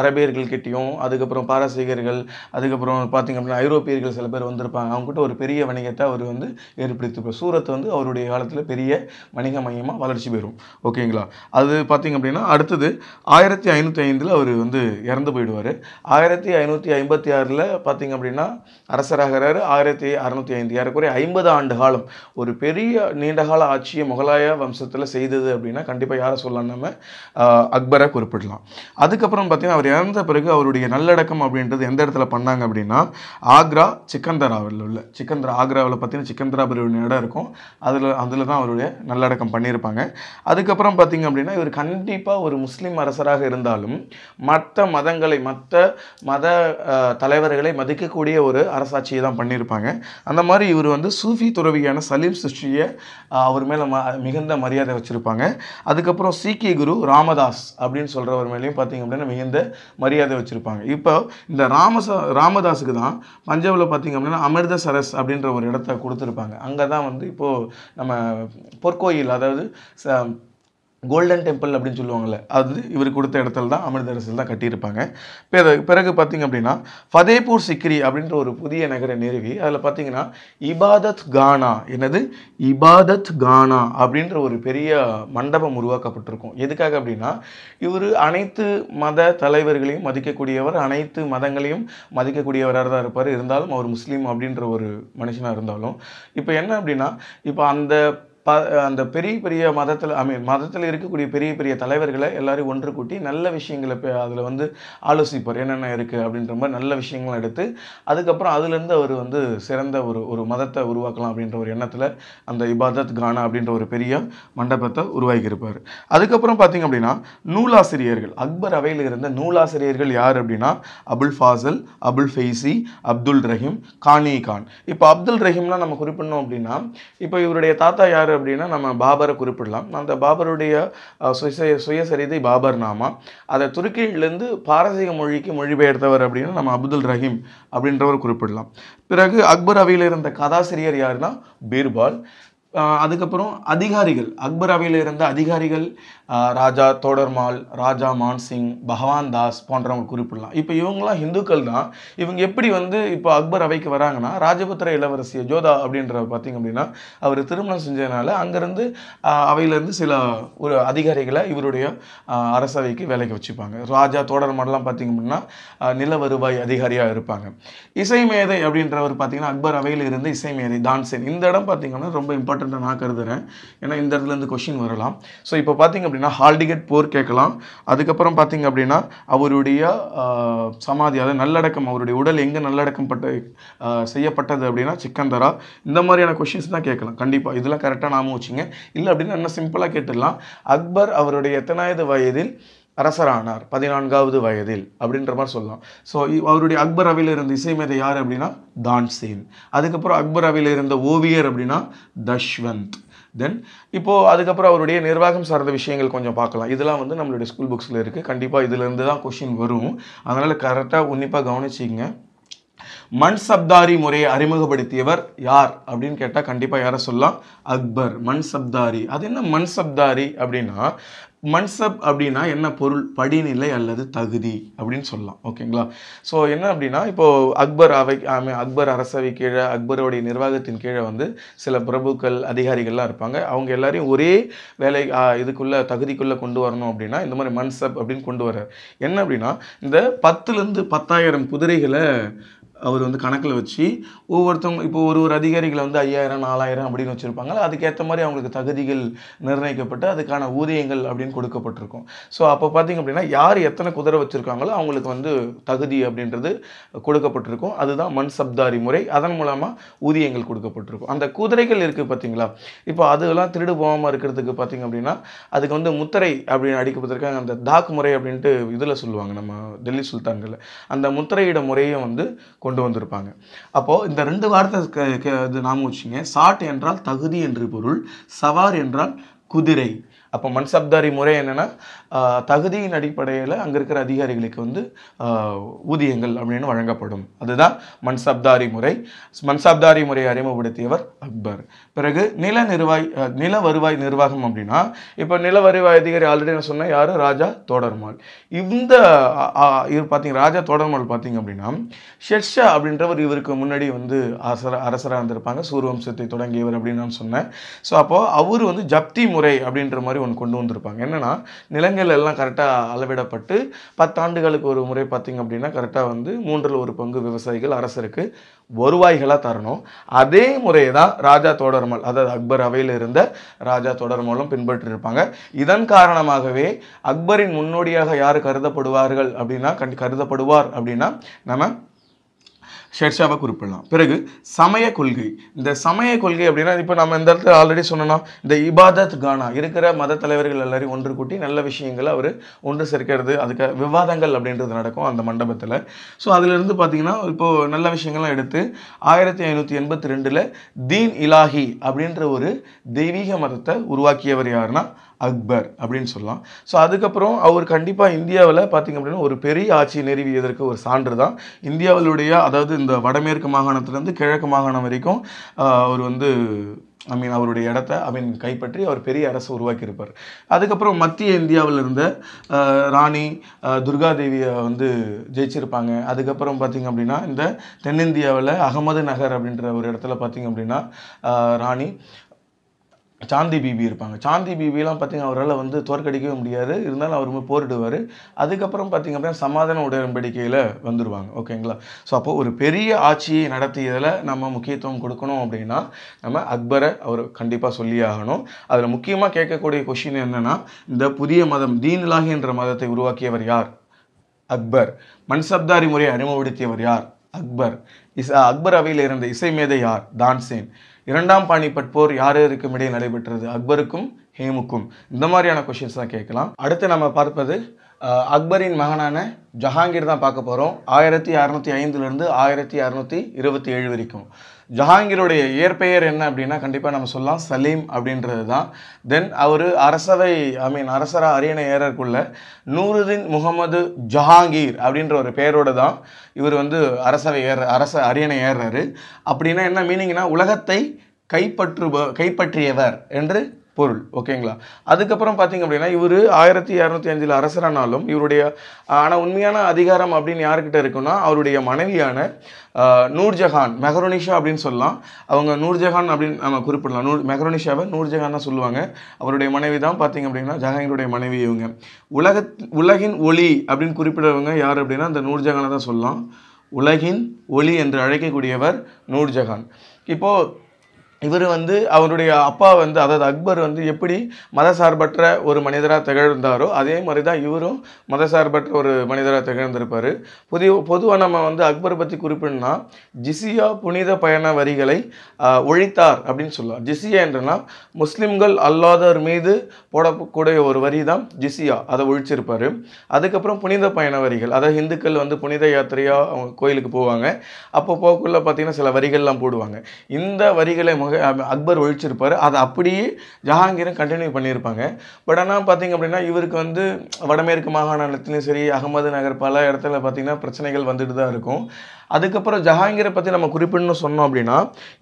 அரபியர்கள் கிட்டேயும் அதுக்கப்புறம் பாரசீகர்கள் அதுக்கப்புறம் பார்த்திங்க அப்படின்னா ஐரோப்பியர்கள் சில பேர் வந்திருப்பாங்க அவங்ககிட்ட ஒரு பெரிய வணிகத்தை அவர் வந்து ஏற்படுத்திப்பார் சூரத் வந்து அவருடைய காலத்தில் பெரிய வணிக மையமாக வளர்ச்சி பெறும் ஓகேங்களா அது பார்த்திங்க அப்படின்னா அடுத்தது ஆயிரத்தி ஐநூற்றி ஐந்தில் அவர் வந்து இறந்து போயிடுவார் ஆயிரத்தி ஐநூற்றி ஐம்பத்தி ஆறில் பார்த்திங்க அப்படின்னா அரசராகிறார் ஆயிரத்தி அறநூற்றி ஐந்து ஏறக்குறைய ஐம்பது ஆண்டு காலம் ஒரு பெரிய நீண்டகால ஆட்சியை முகலாய வம்சத்தில் செய்தது அப்படின்னா கண்டிப்பாக யாரை சொல்லலாம் நம்ம அக்பரை குறிப்பிடலாம் அதுக்கப்புறம் பார்த்தீங்கன்னா அவர் இறந்த பிறகு அவருடைய நல்லடக்கம் அப்படின்றது எந்த இடத்துல பண்ணாங்க அப்படின்னா ஆக்ரா சிக்கந்தராவில் உள்ள சிக்கந்தரா ஆக்ராவில் பார்த்தீங்கன்னா சிக்கந்தரா இடம் இருக்கும் அதில் அதில் தான் அவருடைய நல்லடக்கம் பண்ணியிருப்பாங்க அதுக்கப்புறம் பார்த்தீங்க அப்படின்னா இவர் கண்டிப்பாக ஒரு முஸ்லீம் அரசராக இருந்தாலும் மற்ற மதங்களை மற்ற மத தலைவர்களை மதிக்கக்கூடிய ஒரு அரசாட்சியை தான் பண்ணியிருப்பாங்க அந்த மாதிரி இவர் வந்து சூஃபி துறவியான சலீம் சிஷ்டியை அவர் மேலே ம மிகுந்த மரியாதை வச்சுருப்பாங்க அதுக்கப்புறம் சீக்கிய குரு ராமதாஸ் அப்படின்னு சொல்கிறவர் மேலேயும் பார்த்திங்க அப்படின்னா மிகுந்த மரியாதை வச்சுருப்பாங்க இப்போ இந்த ராமச ராமதாஸுக்கு தான் பஞ்சாபில் பார்த்திங்க அப்படின்னா அமிர்தசரஸ் அப்படின்ற ஒரு இடத்த கொடுத்துருப்பாங்க அங்கே தான் வந்து இப்போது நம்ம பொற்கோயில் அதாவது ச கோல்டன் டெம்பிள் அப்படின்னு சொல்லுவாங்கள்ல அது இவர் கொடுத்த இடத்துல தான் அமிர்தரசில் தான் கட்டியிருப்பாங்க பிறகு பிறகு பார்த்திங்க அப்படின்னா ஃபதேபூர் சிக்ரி அப்படின்ற ஒரு புதிய நகரை நிறுவி அதில் பார்த்திங்கன்னா இபாதத் கானா என்னது இபாதத் கானா அப்படின்ற ஒரு பெரிய மண்டபம் உருவாக்கப்பட்டிருக்கும் எதுக்காக அப்படின்னா இவர் அனைத்து மத தலைவர்களையும் மதிக்கக்கூடியவர் அனைத்து மதங்களையும் மதிக்கக்கூடியவராக தான் இருப்பார் இருந்தாலும் அவர் முஸ்லீம் அப்படின்ற ஒரு மனுஷனாக இருந்தாலும் இப்போ என்ன அப்படின்னா இப்போ அந்த ப அந்த பெரிய பெரிய மதத்தில் ஐ மீன் மதத்தில் இருக்கக்கூடிய பெரிய பெரிய தலைவர்களை எல்லோரும் ஒன்று கூட்டி நல்ல விஷயங்களை அதில் வந்து ஆலோசிப்பார் என்னென்ன இருக்குது அப்படின்ற மாதிரி நல்ல விஷயங்கள் எடுத்து அதுக்கப்புறம் அதுலேருந்து அவர் வந்து சிறந்த ஒரு ஒரு மதத்தை உருவாக்கலாம் அப்படின்ற ஒரு எண்ணத்தில் அந்த இபாதத் கானா அப்படின்ற ஒரு பெரிய மண்டபத்தை உருவாக்கியிருப்பார் அதுக்கப்புறம் பார்த்திங்க அப்படின்னா நூலாசிரியர்கள் அக்பர் அவையில் இருந்த நூலாசிரியர்கள் யார் அப்படின்னா அபுல் ஃபாசல் அபுல் ஃபெய்சி அப்துல் ரஹீம் கானி கான் இப்போ அப்துல் ரஹீம்லாம் நம்ம குறிப்பிடணும் அப்படின்னா இப்போ இவருடைய தாத்தா யார் அப்படின்னா நம்ம பாபரை குறிப்பிடலாம் அந்த பாபருடைய சுய சுயசரிதை பாபர் நாமா அதை துருக்கியிலிருந்து பாரசீக மொழிக்கு மொழிபெயர்த்தவர் அப்படின்னா நம்ம அப்துல் ரஹீம் அப்படின்றவர் குறிப்பிடலாம் பிறகு அக்பர் அவையில் இருந்த கதாசிரியர் யாருன்னா பீர்பால் அதுக்கப்புறம் அதிகாரிகள் அக்பர் அவையில் இருந்த அதிகாரிகள் ராஜா தோடர்மால் ராஜா மான்சிங் பகவான் தாஸ் போன்றவங்க குறிப்பிடலாம் இப்போ இவங்களாம் ஹிந்துக்கள் தான் இவங்க எப்படி வந்து இப்போ அக்பர் அவைக்கு வராங்கன்னா ராஜபுத்திர இளவரசி ஜோதா அப்படின்ற பார்த்திங்க அப்படின்னா அவர் திருமணம் செஞ்சதுனால அங்கேருந்து அவையிலேருந்து சில ஒரு அதிகாரிகளை இவருடைய அரசவைக்கு வேலைக்கு வச்சுப்பாங்க ராஜா தோடர்மால்லாம் பார்த்திங்க அப்படின்னா நில வருவாய் அதிகாரியாக இருப்பாங்க இசை மேதை அப்படின்றவர் பார்த்திங்கன்னா அக்பர் அவையில் இருந்து இசை மேதை தான்சேன் இந்த இடம் பார்த்திங்கன்னா ரொம்ப இம்பார்ட்டண்ட்டாக நான் கருதுகிறேன் ஏன்னா இந்த இடத்துலேருந்து கொஷின் வரலாம் ஸோ இப்போ பார்த்திங்க அப்படின்னா அப்படின்னா ஹால்டிகட் போர் கேட்கலாம் அதுக்கப்புறம் பார்த்திங்க அப்படின்னா அவருடைய சமாதி அதாவது நல்லடக்கம் அவருடைய உடல் எங்கே நல்லடக்கம் பட்ட செய்யப்பட்டது அப்படின்னா சிக்கந்தரா இந்த மாதிரியான கொஷின்ஸ் தான் கேட்கலாம் கண்டிப்பாக இதெல்லாம் கரெக்டாக நாம வச்சுங்க இல்லை அப்படின்னா இன்னும் சிம்பிளாக கேட்டுடலாம் அக்பர் அவருடைய எத்தனாயது வயதில் அரசரானார் பதினான்காவது வயதில் அப்படின்ற மாதிரி சொல்லலாம் ஸோ அவருடைய அக்பர் அவையில் இருந்த இசைமேதை யார் அப்படின்னா தான்சேன் அதுக்கப்புறம் அக்பர் அவையில் இருந்த ஓவியர் அப்படின்னா தஷ்வந்த் தென் இப்போது அதுக்கப்புறம் அவருடைய நிர்வாகம் சார்ந்த விஷயங்கள் கொஞ்சம் பார்க்கலாம் இதெல்லாம் வந்து நம்மளுடைய ஸ்கூல் புக்ஸில் இருக்குது கண்டிப்பாக இதுலேருந்து தான் கொஷின் வரும் அதனால் கரெக்டாக உன்னிப்பாக கவனிச்சிங்க மண் சப்தாரி முறையை அறிமுகப்படுத்தியவர் யார் அப்படின்னு கேட்டால் கண்டிப்பாக யாரை சொல்லலாம் அக்பர் மண் சப்தாரி அது என்ன மண் சப்தாரி அப்படின்னா மன்சப் அப்படின்னா என்ன பொருள் படிநிலை அல்லது தகுதி அப்படின்னு சொல்லலாம் ஓகேங்களா ஸோ என்ன அப்படின்னா இப்போது அக்பர் அவை அக்பர் அரசவை கீழே அக்பருடைய நிர்வாகத்தின் கீழே வந்து சில பிரபுக்கள் அதிகாரிகள்லாம் இருப்பாங்க அவங்க எல்லாரையும் ஒரே வேலை இதுக்குள்ளே தகுதிக்குள்ளே கொண்டு வரணும் அப்படின்னா இந்த மாதிரி மன்சப் அப்படின்னு கொண்டு வர்றார் என்ன அப்படின்னா இந்த பத்துலேருந்து பத்தாயிரம் குதிரைகளை அவர் வந்து கணக்கில் வச்சு ஒவ்வொருத்தவங்க இப்போ ஒரு ஒரு அதிகாரிகளை வந்து ஐயாயிரம் நாலாயிரம் அப்படின்னு வச்சுருப்பாங்க அதுக்கேற்ற மாதிரி அவங்களுக்கு தகுதிகள் நிர்ணயிக்கப்பட்டு அதுக்கான ஊதியங்கள் அப்படின்னு கொடுக்கப்பட்டிருக்கும் ஸோ அப்போ பார்த்திங்க அப்படின்னா யார் எத்தனை குதிரை வச்சுருக்காங்களோ அவங்களுக்கு வந்து தகுதி அப்படின்றது கொடுக்கப்பட்டிருக்கும் அதுதான் மண் சப்தாரி முறை அதன் மூலமாக ஊதியங்கள் கொடுக்கப்பட்டிருக்கும் அந்த குதிரைகள் இருக்குது பார்த்திங்களா இப்போ அதெல்லாம் திருடு போகாமல் இருக்கிறதுக்கு பார்த்திங்க அப்படின்னா அதுக்கு வந்து முத்திரை அப்படின்னு அடிக்கப்பட்டிருக்காங்க அந்த தாக்கு முறை அப்படின்ட்டு இதில் சொல்லுவாங்க நம்ம டெல்லி சுல்தான்களில் அந்த முத்திரையிட முறையை வந்து கொண்டு கொண்டு வந்திருப்பாங்க அப்போது இந்த ரெண்டு வார்த்தை இது நாம வச்சுங்க சாட் என்றால் தகுதி என்று பொருள் சவார் என்றால் குதிரை அப்போ மன்சப்தாரி முறை என்னென்னா தகுதியின் அடிப்படையில் அங்கே இருக்கிற அதிகாரிகளுக்கு வந்து ஊதியங்கள் அப்படின்னு வழங்கப்படும் அதுதான் மன்சப்தாரி முறை மன்சப்தாரி முறையை அறிமுகப்படுத்தியவர் அக்பர் பிறகு நில நிர்வாய் நில வருவாய் நிர்வாகம் அப்படின்னா இப்போ நில வருவாய் அதிகாரி ஆல்ரெடி நான் சொன்னேன் யார் ராஜா தோடர்மால் இந்த இவர் பார்த்திங்க ராஜா தோடர்மால் பார்த்தீங்க அப்படின்னா ஷெர்ஷா அப்படின்றவர் இவருக்கு முன்னாடி வந்து அரசர அரசராக இருந்திருப்பாங்க சூர்வம்சத்தை தொடங்கியவர் அப்படின்னு நான் சொன்னேன் ஸோ அப்போது அவர் வந்து ஜப்தி முறை அப்படின்ற மாதிரி ஒன்று கொண்டு வந்திருப்பாங்க என்னென்னா நிலங்கள் எல்லாம் கரெக்டாக அளவிடப்பட்டு பத்தாண்டுகளுக்கு ஒரு முறை பார்த்திங்க அப்படின்னா கரெக்டாக வந்து மூன்றில் ஒரு பங்கு விவசாயிகள் அரசருக்கு வருவாய்களாக தரணும் அதே முறையை தான் ராஜா தொடர்மல் அதாவது அக்பர் அவையில் இருந்த ராஜா தொடர்மலும் பின்பற்றிருப்பாங்க இதன் காரணமாகவே அக்பரின் முன்னோடியாக யார் கருதப்படுவார்கள் அப்படின்னா கருதப்படுவார் அப்படின்னா நம்ம ஷெர்ஷாவை குறிப்பிடலாம் பிறகு சமய கொள்கை இந்த சமய கொள்கை அப்படின்னா இப்போ நம்ம இந்த இடத்துல ஆல்ரெடி சொன்னோம்னா இந்த இபாதத் கானா இருக்கிற மத தலைவர்கள் எல்லாரையும் ஒன்று கூட்டி நல்ல விஷயங்களை அவர் ஒன்று சேர்க்கிறது அதுக்கு விவாதங்கள் அப்படின்றது நடக்கும் அந்த மண்டபத்தில் ஸோ அதிலிருந்து பார்த்தீங்கன்னா இப்போது நல்ல விஷயங்கள்லாம் எடுத்து ஆயிரத்தி ஐநூற்றி எண்பத்தி ரெண்டில் தீன் இலாஹி அப்படின்ற ஒரு தெய்வீக மதத்தை உருவாக்கியவர் யாருன்னா அக்பர் அப்படின்னு சொல்லலாம் ஸோ அதுக்கப்புறம் அவர் கண்டிப்பாக இந்தியாவில் பார்த்திங்க அப்படின்னா ஒரு பெரிய ஆட்சியை நிறுவியதற்கு ஒரு சான்று தான் இந்தியாவிலுடைய அதாவது இந்த வடமேற்கு மாகாணத்திலேருந்து கிழக்கு மாகாணம் வரைக்கும் அவர் வந்து ஐ மீன் அவருடைய இடத்த ஐ மீன் கைப்பற்றி அவர் பெரிய அரசு உருவாக்கியிருப்பார் அதுக்கப்புறம் மத்திய இந்தியாவில் இருந்த ராணி துர்காதேவியை வந்து ஜெயிச்சிருப்பாங்க அதுக்கப்புறம் பார்த்திங்க அப்படின்னா இந்த தென்னிந்தியாவில் அகமது நகர் அப்படின்ற ஒரு இடத்துல பார்த்திங்க அப்படின்னா ராணி சாந்தி பிபி இருப்பாங்க சாந்தி பிபிலாம் பார்த்திங்கன்னா அவரால் வந்து தோற்கடிக்கவே முடியாது இருந்தாலும் அவர் போரிடுவார் அதுக்கப்புறம் பார்த்திங்க அப்படின்னா சமாதான உடன்படிக்கையில் வந்துடுவாங்க ஓகேங்களா ஸோ அப்போது ஒரு பெரிய ஆட்சியை நடத்தியதில் நம்ம முக்கியத்துவம் கொடுக்கணும் அப்படின்னா நம்ம அக்பரை அவர் கண்டிப்பாக சொல்லியே ஆகணும் அதில் முக்கியமாக கேட்கக்கூடிய கொஷின் என்னென்னா இந்த புதிய மதம் தீன்லாஹி என்ற மதத்தை உருவாக்கியவர் யார் அக்பர் மன்சப்தாரி முறையை அறிமுகப்படுத்தியவர் யார் அக்பர் இஸ் அக்பர் அவையில் இருந்த இசை மேதை யார் தான்சேன் இரண்டாம் பாணிபட் போர் யார் யாருக்கும் இடையே நடைபெற்றது அக்பருக்கும் ஹேமுக்கும் இந்த மாதிரியான கொஷின்ஸ் தான் கேட்கலாம் அடுத்து நம்ம பார்ப்பது அக்பரின் மகனான ஜஹாங்கீர் தான் பார்க்க போகிறோம் ஆயிரத்தி அறநூற்றி ஐந்துலேருந்து ஆயிரத்தி அறநூற்றி இருபத்தி ஏழு வரைக்கும் ஜஹாங்கீருடைய இயற்பெயர் என்ன அப்படின்னா கண்டிப்பாக நம்ம சொல்லலாம் சலீம் அப்படின்றது தான் தென் அவர் அரசவை ஐ மீன் அரசரா அரியணை ஏறக்குள்ள நூருதீன் முகமது ஜஹாங்கீர் அப்படின்ற ஒரு பெயரோடு தான் இவர் வந்து அரசவை ஏற அரச அரியணை ஏறுறாரு அப்படின்னா என்ன மீனிங்னா உலகத்தை கைப்பற்றுப கைப்பற்றியவர் என்று பொருள் ஓகேங்களா அதுக்கப்புறம் பார்த்தீங்க அப்படின்னா இவர் ஆயிரத்தி இரநூத்தி அஞ்சில் அரசரானாலும் இவருடைய ஆனால் உண்மையான அதிகாரம் அப்படின்னு யாருக்கிட்ட இருக்குன்னா அவருடைய மனைவியான நூர்ஜஹான் மெஹரோனிஷா அப்படின்னு சொல்லலாம் அவங்க நூர்ஜஹான் அப்படின்னு நம்ம குறிப்பிடலாம் நூர் மெஹரோனிஷாவை தான் சொல்லுவாங்க அவருடைய மனைவி தான் பார்த்தீங்க அப்படின்னா ஜஹாங்கருடைய மனைவி இவங்க உலக உலகின் ஒளி அப்படின்னு குறிப்பிடவங்க யார் அப்படின்னா அந்த நூர்ஜஹானை தான் சொல்லலாம் உலகின் ஒளி என்று அழைக்கக்கூடியவர் நூர்ஜஹான் இப்போது இவர் வந்து அவருடைய அப்பா வந்து அதாவது அக்பர் வந்து எப்படி மதசார்பற்ற ஒரு மனிதராக திகழ்ந்தாரோ அதே மாதிரி தான் இவரும் மதசார்பற்ற ஒரு மனிதராக திகழ்ந்திருப்பார் புதிய பொதுவாக நம்ம வந்து அக்பர் பற்றி குறிப்பிடணும்னா ஜிசியா புனித பயண வரிகளை ஒழித்தார் அப்படின்னு சொல்லலாம் ஜிசியா என்றன்னா முஸ்லீம்கள் அல்லாதவர் மீது போடக்கூடிய ஒரு வரி தான் ஜிசியா அதை ஒழிச்சிருப்பார் அதுக்கப்புறம் புனித பயண வரிகள் அதாவது இந்துக்கள் வந்து புனித யாத்திரையாக அவங்க கோயிலுக்கு போவாங்க அப்போ போகக்குள்ளே பார்த்திங்கன்னா சில வரிகள்லாம் போடுவாங்க இந்த வரிகளை அக்பர் ஒழிச்சிருப்பார் அதை அப்படியே ஜஹாங்கீரை கண்டினியூ பண்ணியிருப்பாங்க பட் ஆனால் பார்த்திங்க அப்படின்னா இவருக்கு வந்து வடமேற்கு மாகாணத்துலேயும் சரி அகமது நகர் பல இடத்துல பார்த்திங்கன்னா பிரச்சனைகள் வந்துட்டு தான் இருக்கும் அதுக்கப்புறம் ஜஹாங்கீரை பற்றி நம்ம குறிப்பிடணும் சொன்னோம் அப்படின்னா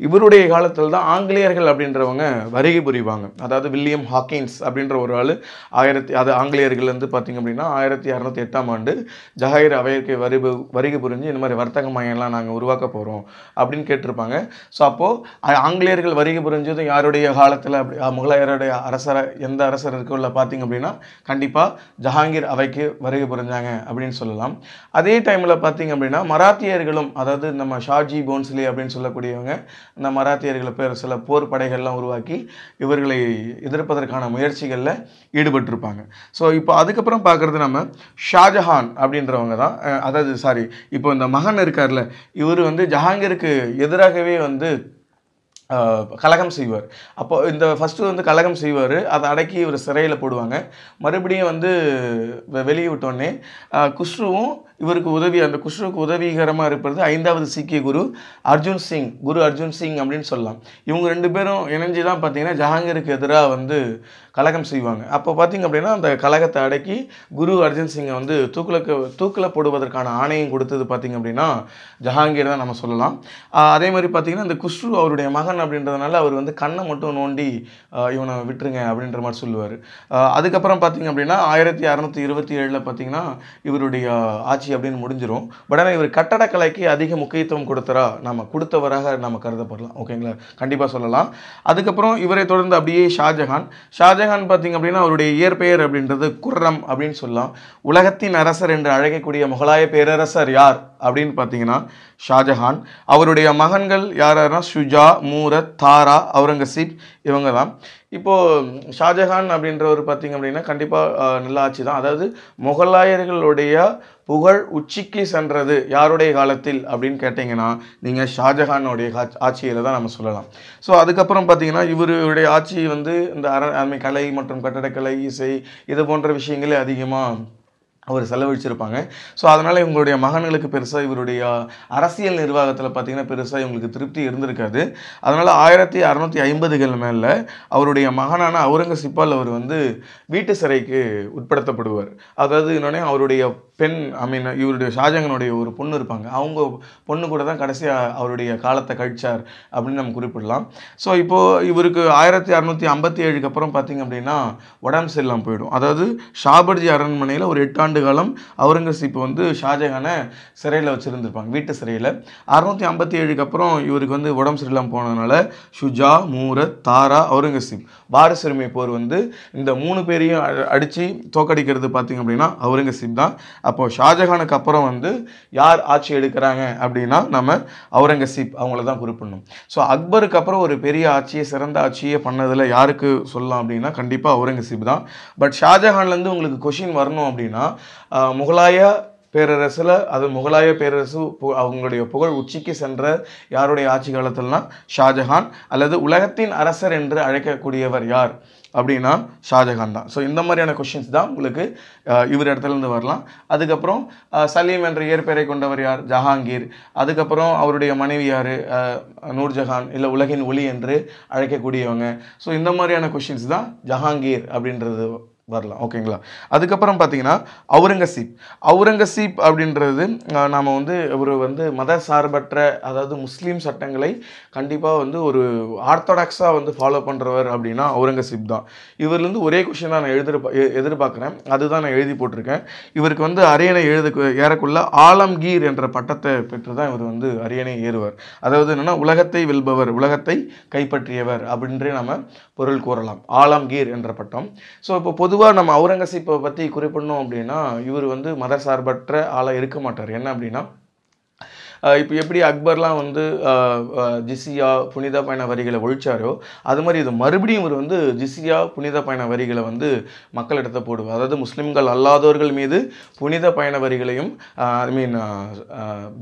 இவருடைய காலத்தில் தான் ஆங்கிலேயர்கள் அப்படின்றவங்க வருகை புரிவாங்க அதாவது வில்லியம் ஹாக்கின்ஸ் அப்படின்ற ஒரு ஆள் ஆயிரத்தி அது ஆங்கிலேயர்கள்லேருந்து பார்த்திங்க அப்படின்னா ஆயிரத்தி இரநூத்தி எட்டாம் ஆண்டு ஜஹாங்கீர் அவையற்கை வரி வருகை புரிஞ்சு இந்த மாதிரி வர்த்தக மையம்லாம் நாங்கள் உருவாக்க போகிறோம் அப்படின்னு கேட்டிருப்பாங்க ஸோ அப்போது ஆங்கிலேயர்கள் வருகை புரிஞ்சதும் யாருடைய காலத்தில் அப்படி முகலாயருடைய அரசரை எந்த அரசர் இருக்குள்ள பார்த்திங்க அப்படின்னா கண்டிப்பாக ஜஹாங்கீர் அவைக்கு வருகை புரிஞ்சாங்க அப்படின்னு சொல்லலாம் அதே டைமில் பார்த்திங்க அப்படின்னா மராத்தியர்களும் மேலும் அதாவது நம்ம ஷாஜி போன்ஸ்லி அப்படின்னு சொல்லக்கூடியவங்க இந்த மராத்தியர்களை பேர் சில போர் படைகள்லாம் உருவாக்கி இவர்களை எதிர்ப்பதற்கான முயற்சிகளில் ஈடுபட்டிருப்பாங்க ஸோ இப்போ அதுக்கப்புறம் பார்க்குறது நம்ம ஷாஜஹான் அப்படின்றவங்க தான் அதாவது சாரி இப்போ இந்த மகன் இருக்கார்ல இவர் வந்து ஜஹாங்கீருக்கு எதிராகவே வந்து கலகம் செய்வார் அப்போ இந்த ஃபஸ்ட்டு வந்து கலகம் செய்வார் அதை அடக்கி இவர் சிறையில் போடுவாங்க மறுபடியும் வந்து வெளியே விட்டோடனே குஷ்ருவும் இவருக்கு உதவி அந்த குஷ்ருக்கு உதவிகரமாக இருப்பது ஐந்தாவது சீக்கிய குரு அர்ஜுன் சிங் குரு அர்ஜுன் சிங் அப்படின்னு சொல்லலாம் இவங்க ரெண்டு பேரும் இணைஞ்சு தான் பார்த்தீங்கன்னா ஜஹாங்கீருக்கு எதிராக வந்து கலகம் செய்வாங்க அப்போ பார்த்திங்க அப்படின்னா அந்த கலகத்தை அடக்கி குரு அர்ஜுன் சிங்கை வந்து தூக்கில் தூக்கில் போடுவதற்கான ஆணையம் கொடுத்தது பார்த்திங்க அப்படின்னா ஜஹாங்கீர் தான் நம்ம சொல்லலாம் அதே மாதிரி பார்த்திங்கன்னா இந்த குஷ்ரு அவருடைய மகன் அப்படின்றதுனால அவர் வந்து கண்ணை மட்டும் நோண்டி இவனை விட்டுருங்க அப்படின்ற மாதிரி சொல்லுவார் அதுக்கப்புறம் பார்த்திங்க அப்படின்னா ஆயிரத்தி அறநூற்றி இருபத்தி ஏழில் பார்த்தீங்கன்னா இவருடைய ஆட்சி ஆட்சி அப்படின்னு முடிஞ்சிடும் பட் ஆனால் இவர் கட்டடக்கலைக்கு அதிக முக்கியத்துவம் கொடுத்தரா நம்ம கொடுத்தவராக நம்ம கருதப்படலாம் ஓகேங்களா கண்டிப்பாக சொல்லலாம் அதுக்கப்புறம் இவரை தொடர்ந்து அப்படியே ஷாஜஹான் ஷாஜஹான் பார்த்திங்க அப்படின்னா அவருடைய இயற்பெயர் அப்படின்றது குர்ரம் அப்படின்னு சொல்லலாம் உலகத்தின் அரசர் என்று அழைக்கக்கூடிய முகலாய பேரரசர் யார் அப்படின்னு பார்த்தீங்கன்னா ஷாஜஹான் அவருடைய மகன்கள் யாரா ஷுஜா மூரத் தாரா அவுரங்கசீப் இவங்க தான் இப்போது ஷாஜஹான் அப்படின்றவர் பார்த்திங்க அப்படின்னா கண்டிப்பாக நல்லா ஆட்சி தான் அதாவது முகலாயர்களுடைய புகழ் உச்சிக்கு சென்றது யாருடைய காலத்தில் அப்படின்னு கேட்டிங்கன்னா நீங்கள் ஷாஜஹானுடைய ஆட்சியில் தான் நம்ம சொல்லலாம் ஸோ அதுக்கப்புறம் பார்த்தீங்கன்னா இவருடைய ஆட்சி வந்து இந்த அர கலை மற்றும் கட்டடக்கலை இசை இது போன்ற விஷயங்களே அதிகமாக அவர் செலவழிச்சிருப்பாங்க ஸோ அதனால் இவங்களுடைய மகன்களுக்கு பெருசாக இவருடைய அரசியல் நிர்வாகத்தில் பார்த்திங்கன்னா பெருசாக இவங்களுக்கு திருப்தி இருந்திருக்காது அதனால் ஆயிரத்தி அறநூற்றி ஐம்பதுகள் மேலே அவருடைய மகனான அவுரங்கசீப்பால் அவர் வந்து வீட்டு சிறைக்கு உட்படுத்தப்படுவார் அதாவது என்னென்னா அவருடைய பெண் ஐ மீன் இவருடைய ஷாஜகனுடைய ஒரு பொண்ணு இருப்பாங்க அவங்க பொண்ணு கூட தான் கடைசியாக அவருடைய காலத்தை கழிச்சார் அப்படின்னு நம்ம குறிப்பிடலாம் ஸோ இப்போது இவருக்கு ஆயிரத்தி அறநூற்றி ஐம்பத்தி ஏழுக்கு அப்புறம் பார்த்திங்க அப்படின்னா உடம்பு சரியில்லாம் போயிடும் அதாவது ஷாபர்ஜி அரண்மனையில் ஒரு எட்டாண்டு காலம் அவுரங்கசீப் வந்து ஷாஜஹானை சிறையில் வச்சுருந்துருப்பாங்க வீட்டு சிறையில் அறநூற்றி ஐம்பத்தி ஏழுக்கு அப்புறம் இவருக்கு வந்து உடம்பு சரியில்லாமல் போனதுனால ஷுஜா மூரத் தாரா அவுரங்கசீப் பாரசுரிமை போர் வந்து இந்த மூணு பேரையும் அடித்து தோக்கடிக்கிறது பார்த்திங்க அப்படின்னா அவுரங்கசீப் தான் அப்போது ஷாஜஹானுக்கு அப்புறம் வந்து யார் ஆட்சி எடுக்கிறாங்க அப்படின்னா நம்ம அவுரங்கசீப் அவங்கள தான் குறிப்பிடணும் ஸோ அக்பருக்கு அப்புறம் ஒரு பெரிய ஆட்சியை சிறந்த ஆட்சியை பண்ணதில் யாருக்கு சொல்லலாம் அப்படின்னா கண்டிப்பாக அவுரங்கசீப் தான் பட் ஷாஜஹான்லேருந்து உங்களுக்கு கொஷின் வரணும் அப்படின்னா முகலாய பேரரசில் அது முகலாய பேரரசு அவங்களுடைய புகழ் உச்சிக்கு சென்ற யாருடைய ஆட்சி காலத்தில்னா ஷாஜஹான் அல்லது உலகத்தின் அரசர் என்று அழைக்கக்கூடியவர் யார் அப்படின்னா ஷாஜஹான் தான் ஸோ இந்த மாதிரியான கொஷின்ஸ் தான் உங்களுக்கு இவர் இடத்துலேருந்து வரலாம் அதுக்கப்புறம் சலீம் என்ற இயற்பெயரை கொண்டவர் யார் ஜஹாங்கீர் அதுக்கப்புறம் அவருடைய மனைவி யார் நூர்ஜஹான் இல்லை உலகின் ஒளி என்று அழைக்கக்கூடியவங்க ஸோ இந்த மாதிரியான கொஷின்ஸ் தான் ஜஹாங்கீர் அப்படின்றது வரலாம் ஓகேங்களா அதுக்கப்புறம் பார்த்தீங்கன்னா அவுரங்கசீப் அவுரங்கசீப் அப்படின்றது நாம் வந்து ஒரு வந்து மத சார்பற்ற அதாவது முஸ்லீம் சட்டங்களை கண்டிப்பாக வந்து ஒரு ஆர்த்தடாக்ஸாக வந்து ஃபாலோ பண்ணுறவர் அப்படின்னா அவுரங்கசீப் தான் இவர்லேருந்து ஒரே கொஷின் தான் நான் எழுதிருப்பா எதிர்பார்க்குறேன் அதுதான் நான் எழுதி போட்டிருக்கேன் இவருக்கு வந்து அரியணை எழுத ஏறக்குள்ள ஆலம்கீர் என்ற பட்டத்தை பெற்று தான் இவர் வந்து அரியணை ஏறுவார் அதாவது என்னென்னா உலகத்தை வெல்பவர் உலகத்தை கைப்பற்றியவர் அப்படின்றே நம்ம பொருள் கூறலாம் ஆலம்கீர் என்ற பட்டம் ஸோ இப்போ பொதுவாக பொதுவாக நம்ம அவுரங்கசீப்பை பற்றி குறிப்பிடணும் அப்படின்னா இவர் வந்து மதசார்பற்ற சார்பற்ற ஆளாக இருக்க மாட்டார் என்ன அப்படின்னா இப்போ எப்படி அக்பர்லாம் வந்து ஜிசியா புனித பயண வரிகளை ஒழிச்சாரோ அது மாதிரி இது மறுபடியும் இவர் வந்து ஜிசியா புனித பயண வரிகளை வந்து மக்களிடத்தை போடுவார் அதாவது முஸ்லீம்கள் அல்லாதவர்கள் மீது புனித பயண வரிகளையும் ஐ மீன்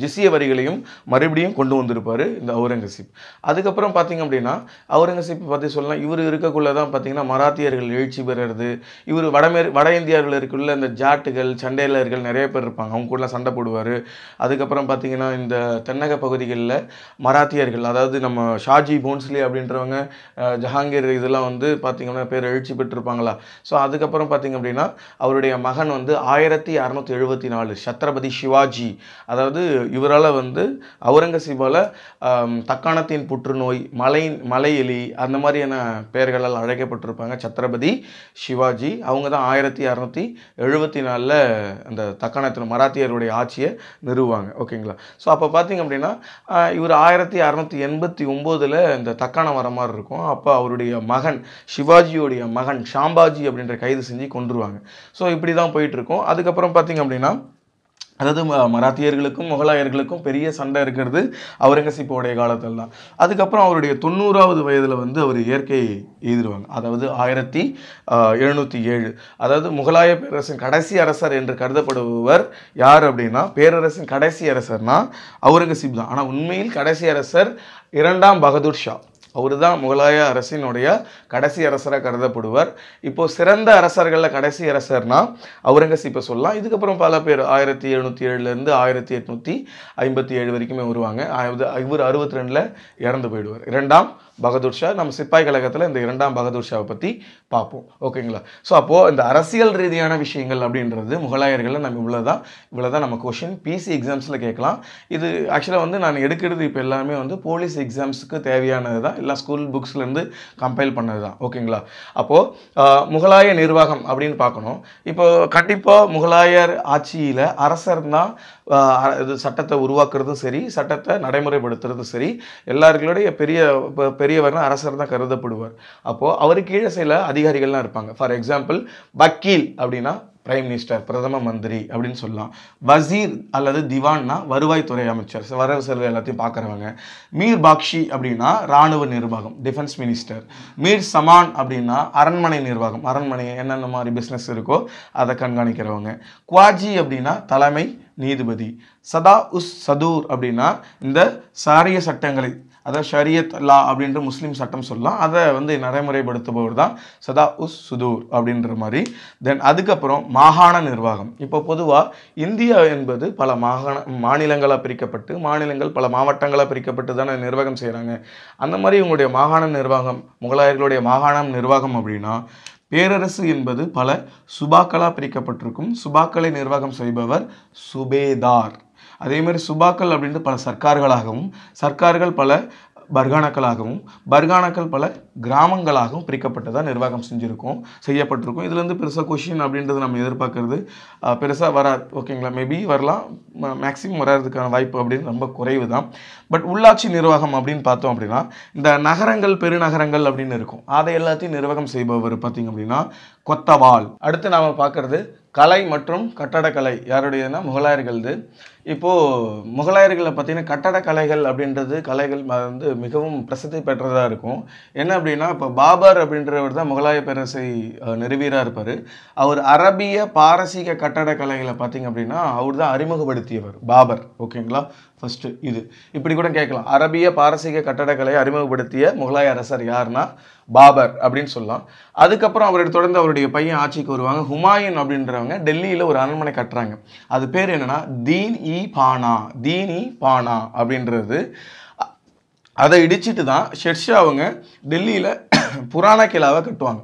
ஜிசிய வரிகளையும் மறுபடியும் கொண்டு வந்திருப்பார் இந்த அவுரங்கசீப் அதுக்கப்புறம் பார்த்திங்க அப்படின்னா அவுரங்கசீப் பற்றி சொல்லலாம் இவர் இருக்கக்குள்ளே தான் பார்த்திங்கன்னா மராத்தியர்கள் எழுச்சி பெறுறது இவர் வடமே வட இந்தியர்கள் இருக்குள்ள இந்த ஜாட்டுகள் சண்டையிலர்கள் நிறைய பேர் இருப்பாங்க அவங்க கூடலாம் சண்டை போடுவார் அதுக்கப்புறம் பார்த்திங்கன்னா இந்த இந்த தென்னக பகுதிகளில் மராத்தியர்கள் அதாவது நம்ம ஷாஜி போன்ஸ்லி அப்படின்றவங்க ஜஹாங்கீர் இதெல்லாம் வந்து பார்த்திங்கன்னா பேர் எழுச்சி பெற்றிருப்பாங்களா ஸோ அதுக்கப்புறம் பார்த்திங்க அப்படின்னா அவருடைய மகன் வந்து ஆயிரத்தி அறநூற்றி எழுபத்தி நாலு சத்ரபதி சிவாஜி அதாவது இவரால் வந்து அவுரங்கசீபால் தக்காணத்தின் புற்றுநோய் மலை மலை எலி அந்த மாதிரியான பெயர்களால் அழைக்கப்பட்டிருப்பாங்க சத்ரபதி சிவாஜி அவங்க தான் ஆயிரத்தி அறநூற்றி எழுபத்தி நாலில் அந்த தக்காணத்தில் மராத்தியருடைய ஆட்சியை நிறுவாங்க ஓகேங்களா ஸோ அப்போ பார்த்தீங்க அப்படின்னா இவர் ஆயிரத்தி அறநூற்றி எண்பத்தி ஒம்போதில் இந்த தக்காணம் வர மாதிரி இருக்கும் அப்போ அவருடைய மகன் சிவாஜியோடைய மகன் ஷாம்பாஜி அப்படின்ற கைது செஞ்சு கொண்டுருவாங்க ஸோ இப்படி தான் போயிட்டுருக்கும் அதுக்கப்புறம் பார்த்தீங்க அப்படின்னா அதாவது மராத்தியர்களுக்கும் முகலாயர்களுக்கும் பெரிய சண்டை இருக்கிறது அவுரங்கசீப்போடைய காலத்தில் தான் அதுக்கப்புறம் அவருடைய தொண்ணூறாவது வயதில் வந்து அவர் இயற்கை எழுதிடுவாங்க அதாவது ஆயிரத்தி எழுநூற்றி ஏழு அதாவது முகலாய பேரரசின் கடைசி அரசர் என்று கருதப்படுபவர் யார் அப்படின்னா பேரரசின் கடைசி அரசர்னா அவுரங்கசீப் தான் ஆனால் உண்மையில் கடைசி அரசர் இரண்டாம் பகதூர் ஷா அவர் தான் முகலாய அரசினுடைய கடைசி அரசராக கருதப்படுவார் இப்போது சிறந்த அரசர்களில் கடைசி அரசர்னா அவுரங்கசீப்பை சொல்லலாம் இதுக்கப்புறம் பல பேர் ஆயிரத்தி எழுநூற்றி ஏழுலேருந்து ஆயிரத்தி எட்நூற்றி ஐம்பத்தி ஏழு வரைக்குமே வருவாங்க இவர் அறுபத்தி ரெண்டில் இறந்து போயிடுவார் இரண்டாம் பகதூர் ஷா நம்ம சிப்பாய் கழகத்தில் இந்த இரண்டாம் பகதூர் ஷாவை பற்றி பார்ப்போம் ஓகேங்களா ஸோ அப்போது இந்த அரசியல் ரீதியான விஷயங்கள் அப்படின்றது முகலாயர்களில் நம்ம இவ்வளோ தான் இவ்வளோ தான் நம்ம கொஷின் பிசி எக்ஸாம்ஸில் கேட்கலாம் இது ஆக்சுவலாக வந்து நான் எடுக்கிறது இப்போ எல்லாமே வந்து போலீஸ் எக்ஸாம்ஸுக்கு தேவையானது தான் எல்லா ஸ்கூல் புக்ஸ்லேருந்து கம்பைல் பண்ணது தான் ஓகேங்களா அப்போது முகலாய நிர்வாகம் அப்படின்னு பார்க்கணும் இப்போ கண்டிப்பாக முகலாயர் ஆட்சியில் அரசர் தான் சட்டத்தை உருவாக்குறதும் சரி சட்டத்தை நடைமுறைப்படுத்துறதும் சரி எல்லாருக்களுடைய பெரிய பெரியவர்னா அரசர் தான் கருதப்படுவார் அப்போது அவர் கீழே சில அதிகாரிகள்லாம் இருப்பாங்க ஃபார் எக்ஸாம்பிள் வக்கீல் அப்படின்னா பிரைம் மினிஸ்டர் பிரதம மந்திரி அப்படின்னு சொல்லலாம் வசீர் அல்லது திவான்னா வருவாய்த்துறை அமைச்சர் வரவு செலவு எல்லாத்தையும் பார்க்குறவங்க மீர் பாக்ஷி அப்படின்னா இராணுவ நிர்வாகம் டிஃபென்ஸ் மினிஸ்டர் மீர் சமான் அப்படின்னா அரண்மனை நிர்வாகம் அரண்மனை என்னென்ன மாதிரி பிஸ்னஸ் இருக்கோ அதை கண்காணிக்கிறவங்க குவாஜி அப்படின்னா தலைமை நீதிபதி சதா உஸ் சதூர் அப்படின்னா இந்த சாரிய சட்டங்களை அதாவது ஷரியத் லா அப்படின்ற முஸ்லீம் சட்டம் சொல்லலாம் அதை வந்து நடைமுறைப்படுத்துபவர் தான் சதா உஸ் சுதூர் அப்படின்ற மாதிரி தென் அதுக்கப்புறம் மாகாண நிர்வாகம் இப்போ பொதுவாக இந்தியா என்பது பல மாகாண மாநிலங்களாக பிரிக்கப்பட்டு மாநிலங்கள் பல மாவட்டங்களாக பிரிக்கப்பட்டு தானே நிர்வாகம் செய்கிறாங்க அந்த மாதிரி இவங்களுடைய மாகாண நிர்வாகம் முகலாயர்களுடைய மாகாணம் நிர்வாகம் அப்படின்னா பேரரசு என்பது பல சுபாக்களாக பிரிக்கப்பட்டிருக்கும் சுபாக்களை நிர்வாகம் செய்பவர் சுபேதார் அதே மாதிரி சுபாக்கள் அப்படின்ட்டு பல சர்க்கார்களாகவும் சர்க்கார்கள் பல பர்கானாக்களாகவும் பர்கானாக்கள் பல கிராமங்களாகவும் பிரிக்கப்பட்டதாக நிர்வாகம் செஞ்சுருக்கோம் செய்யப்பட்டிருக்கும் இதுலேருந்து பெருசாக கொஷின் அப்படின்றது நம்ம எதிர்பார்க்குறது பெருசாக வராது ஓகேங்களா மேபி வரலாம் மேக்ஸிமம் வராதுக்கான வாய்ப்பு அப்படின்னு ரொம்ப குறைவு தான் பட் உள்ளாட்சி நிர்வாகம் அப்படின்னு பார்த்தோம் அப்படின்னா இந்த நகரங்கள் பெருநகரங்கள் அப்படின்னு இருக்கும் அதை எல்லாத்தையும் நிர்வாகம் செய்பவர் பார்த்திங்க அப்படின்னா கொத்தவால் அடுத்து நாம் பார்க்குறது கலை மற்றும் கட்டடக்கலை யாருடையதுன்னா முகலாயர்களது இப்போது முகலாயர்களை பார்த்திங்கன்னா கட்டட கலைகள் அப்படின்றது கலைகள் வந்து மிகவும் பிரசித்தி பெற்றதாக இருக்கும் என்ன அப்படின்னா இப்போ பாபர் அப்படின்றவர் தான் முகலாய பேரரசை நிறுவீராக இருப்பார் அவர் அரபிய பாரசீக கட்டட கலைகளை பார்த்திங்க அப்படின்னா அவர் தான் அறிமுகப்படுத்தியவர் பாபர் ஓகேங்களா ஃபஸ்ட்டு இது இப்படி கூட கேட்கலாம் அரபிய பாரசீக கட்டடக்கலையை அறிமுகப்படுத்திய முகலாய அரசர் யார்னா பாபர் அப்படின்னு சொல்லலாம் அதுக்கப்புறம் அவரை தொடர்ந்து அவருடைய பையன் ஆட்சிக்கு வருவாங்க ஹுமாயூன் அப்படின்றவங்க டெல்லியில் ஒரு அரண்மனை கட்டுறாங்க அது பேர் என்னென்னா தீன் இ பானா தீன் இ பானா அப்படின்றது அதை இடிச்சிட்டு தான் ஷெர்ஷா அவங்க டெல்லியில் புராண கிலாவை கட்டுவாங்க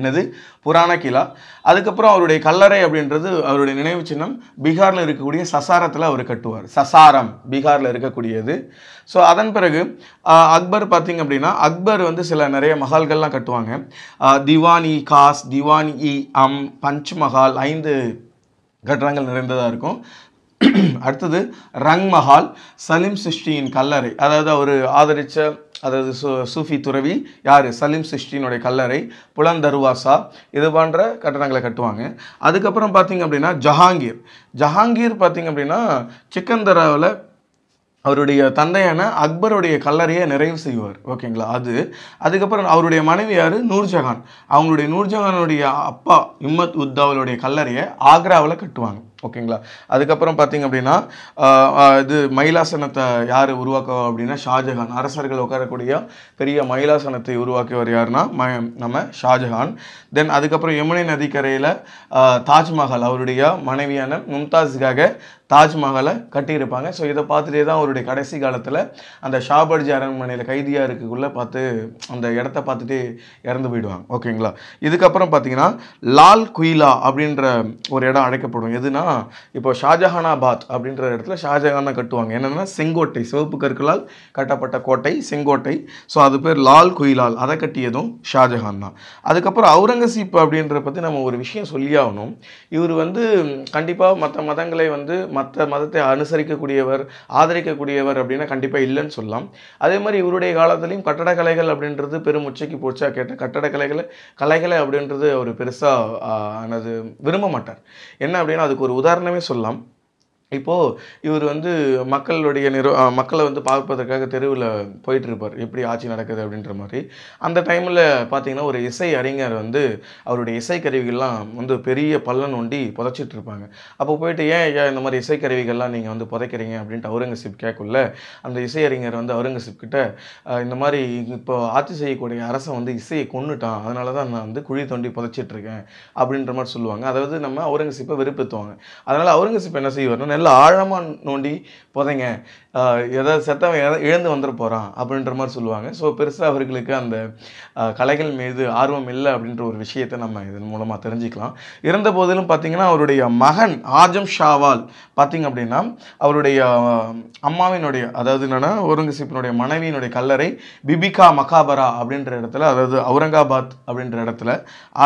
எனது புராண கிலா அதுக்கப்புறம் அவருடைய கல்லறை அப்படின்றது அவருடைய நினைவு சின்னம் பீகாரில் இருக்கக்கூடிய சசாரத்தில் அவர் கட்டுவார் சசாரம் பீகாரில் இருக்கக்கூடியது ஸோ அதன் பிறகு அக்பர் பார்த்திங்க அப்படின்னா அக்பர் வந்து சில நிறைய மகால்கள்லாம் கட்டுவாங்க திவானி காஸ் திவானி இ அம் பஞ்ச் மஹால் ஐந்து கட்டடங்கள் நிறைந்ததாக இருக்கும் அடுத்தது ரங் மஹால் சலீம் சிஷ்டியின் கல்லறை அதாவது அவர் ஆதரித்த அதாவது சு சூஃபி துறவி யார் சலீம் சிஷ்டினுடைய கல்லறை புலந்தருவாசா இது போன்ற கட்டணங்களை கட்டுவாங்க அதுக்கப்புறம் பார்த்திங்க அப்படின்னா ஜஹாங்கீர் ஜஹாங்கீர் பார்த்திங்க அப்படின்னா சிக்கந்தராவில் அவருடைய தந்தையான அக்பருடைய கல்லறையை நிறைவு செய்வார் ஓகேங்களா அது அதுக்கப்புறம் அவருடைய மனைவி யார் நூர்ஜஹான் அவங்களுடைய நூர்ஜஹானுடைய அப்பா இம்மத் உத்தாவலுடைய கல்லறையை ஆக்ராவில் கட்டுவாங்க ஓகேங்களா அதுக்கப்புறம் பார்த்தீங்க அப்படின்னா இது மயிலாசனத்தை யார் உருவாக்க அப்படின்னா ஷாஜஹான் அரசர்கள் உட்காரக்கூடிய பெரிய மயிலாசனத்தை உருவாக்கியவர் யாருன்னா ம நம்ம ஷாஜஹான் தென் அதுக்கப்புறம் யமுனை நதிக்கரையில் தாஜ்மஹால் அவருடைய மனைவியான மும்தாஸுக்காக தாஜ்மஹாலை கட்டியிருப்பாங்க ஸோ இதை பார்த்துட்டே தான் அவருடைய கடைசி காலத்தில் அந்த ஷாபர்ஜி அரண்மனையில் கைதியாக இருக்குக்குள்ளே பார்த்து அந்த இடத்த பார்த்துட்டு இறந்து போயிடுவாங்க ஓகேங்களா இதுக்கப்புறம் பார்த்தீங்கன்னா லால் குயிலா அப்படின்ற ஒரு இடம் அழைக்கப்படும் எதுனா இப்போ ஷாஜஹானாபாத் அப்படின்ற இடத்துல தான் கட்டுவாங்க என்னென்னா செங்கோட்டை சிவப்பு கற்களால் கட்டப்பட்ட கோட்டை செங்கோட்டை ஸோ அது பேர் லால் குயிலால் அதை கட்டியதும் ஷாஜஹான் தான் அதுக்கப்புறம் அவுரங்கசீப் அப்படின்றத பற்றி நம்ம ஒரு விஷயம் சொல்லியாகணும் இவர் வந்து கண்டிப்பாக மற்ற மதங்களை வந்து மற்ற மதத்தை அனுசரிக்கக்கூடியவர் ஆதரிக்கக்கூடியவர் அப்படின்னா கண்டிப்பாக இல்லைன்னு சொல்லலாம் அதே மாதிரி இவருடைய காலத்துலேயும் கட்டடக்கலைகள் அப்படின்றது பெரும் உச்சைக்கு போச்சா கேட்ட கட்டடக்கலைகளை கலைகளை அப்படின்றது அவர் பெருசாக அது விரும்ப மாட்டார் என்ன அப்படின்னா அதுக்கு ஒரு உதாரணமே சொல்லலாம் இப்போது இவர் வந்து மக்களுடைய நிறுவ மக்களை வந்து பார்ப்பதற்காக தெருவில் போயிட்டுருப்பார் எப்படி ஆட்சி நடக்குது அப்படின்ற மாதிரி அந்த டைமில் பார்த்திங்கன்னா ஒரு இசை அறிஞர் வந்து அவருடைய இசைக்கருவிகள்லாம் வந்து பெரிய பள்ளம் ஒண்டி புதைச்சிட்டு இருப்பாங்க அப்போ போயிட்டு ஏன் ஐயா இந்த மாதிரி இசைக்கருவிகள்லாம் நீங்கள் வந்து புதைக்கிறீங்க அப்படின்ட்டு அவுரங்கசீப் கேட்கல அந்த இசையறிஞர் வந்து அவுரங்கசீப் கிட்ட இந்த மாதிரி இப்போ ஆட்சி செய்யக்கூடிய அரசை வந்து இசையை கொண்டுட்டான் அதனால தான் நான் வந்து குழி தோண்டி புதைச்சிட்ருக்கேன் அப்படின்ற மாதிரி சொல்லுவாங்க அதாவது நம்ம அவுரங்கசீப்பை வெறுப்பேற்றுவாங்க அதனால் அவுரங்கசீப் என்ன செய்வார்னா நல்ல ஆழமாக நோண்டி புதைங்க எதாவது செத்தவன் எதாவது இழந்து வந்துட போகிறான் அப்படின்ற மாதிரி சொல்லுவாங்க ஸோ பெருசாக அவர்களுக்கு அந்த கலைகள் மீது ஆர்வம் இல்லை அப்படின்ற ஒரு விஷயத்தை நம்ம இதன் மூலமாக தெரிஞ்சுக்கலாம் இருந்த போதிலும் பார்த்திங்கன்னா அவருடைய மகன் ஆஜம் ஷாவால் பார்த்திங்க அப்படின்னா அவருடைய அம்மாவினுடைய அதாவது என்னென்னா ஒருங்கசீப்பினுடைய மனைவியினுடைய கல்லறை பிபிகா மகாபரா அப்படின்ற இடத்துல அதாவது அவுரங்காபாத் அப்படின்ற இடத்துல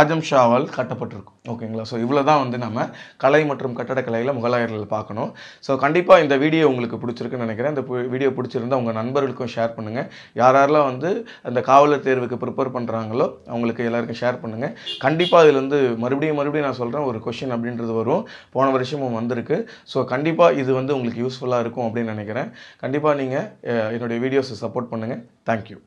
ஆஜம் ஷாவால் கட்டப்பட்டிருக்கும் ஓகேங்களா ஸோ இவ்வளோ தான் வந்து நம்ம கலை மற்றும் கட்டடக்கலையில் முகலாயர்கள் பார்க்கணும் ஸோ கண்டிப்பாக இந்த வீடியோ உங்களுக்கு பிடிச்சிருக்குன்னு நினைக்கிறேன் இந்த வீடியோ பிடிச்சிருந்தால் உங்கள் நண்பர்களுக்கும் ஷேர் பண்ணுங்கள் யார் யாரெல்லாம் வந்து அந்த காவலர் தேர்வுக்கு ப்ரிப்பேர் பண்ணுறாங்களோ அவங்களுக்கு எல்லாருக்கும் ஷேர் பண்ணுங்கள் கண்டிப்பாக அதில் வந்து மறுபடியும் மறுபடியும் நான் சொல்கிறேன் ஒரு கொஷின் அப்படின்றது வரும் போன வருஷமும் வந்திருக்கு ஸோ கண்டிப்பாக இது வந்து உங்களுக்கு யூஸ்ஃபுல்லாக இருக்கும் அப்படின்னு நினைக்கிறேன் கண்டிப்பாக நீங்கள் என்னுடைய வீடியோஸை சப்போர்ட் பண்ணுங்கள் தேங்க்யூ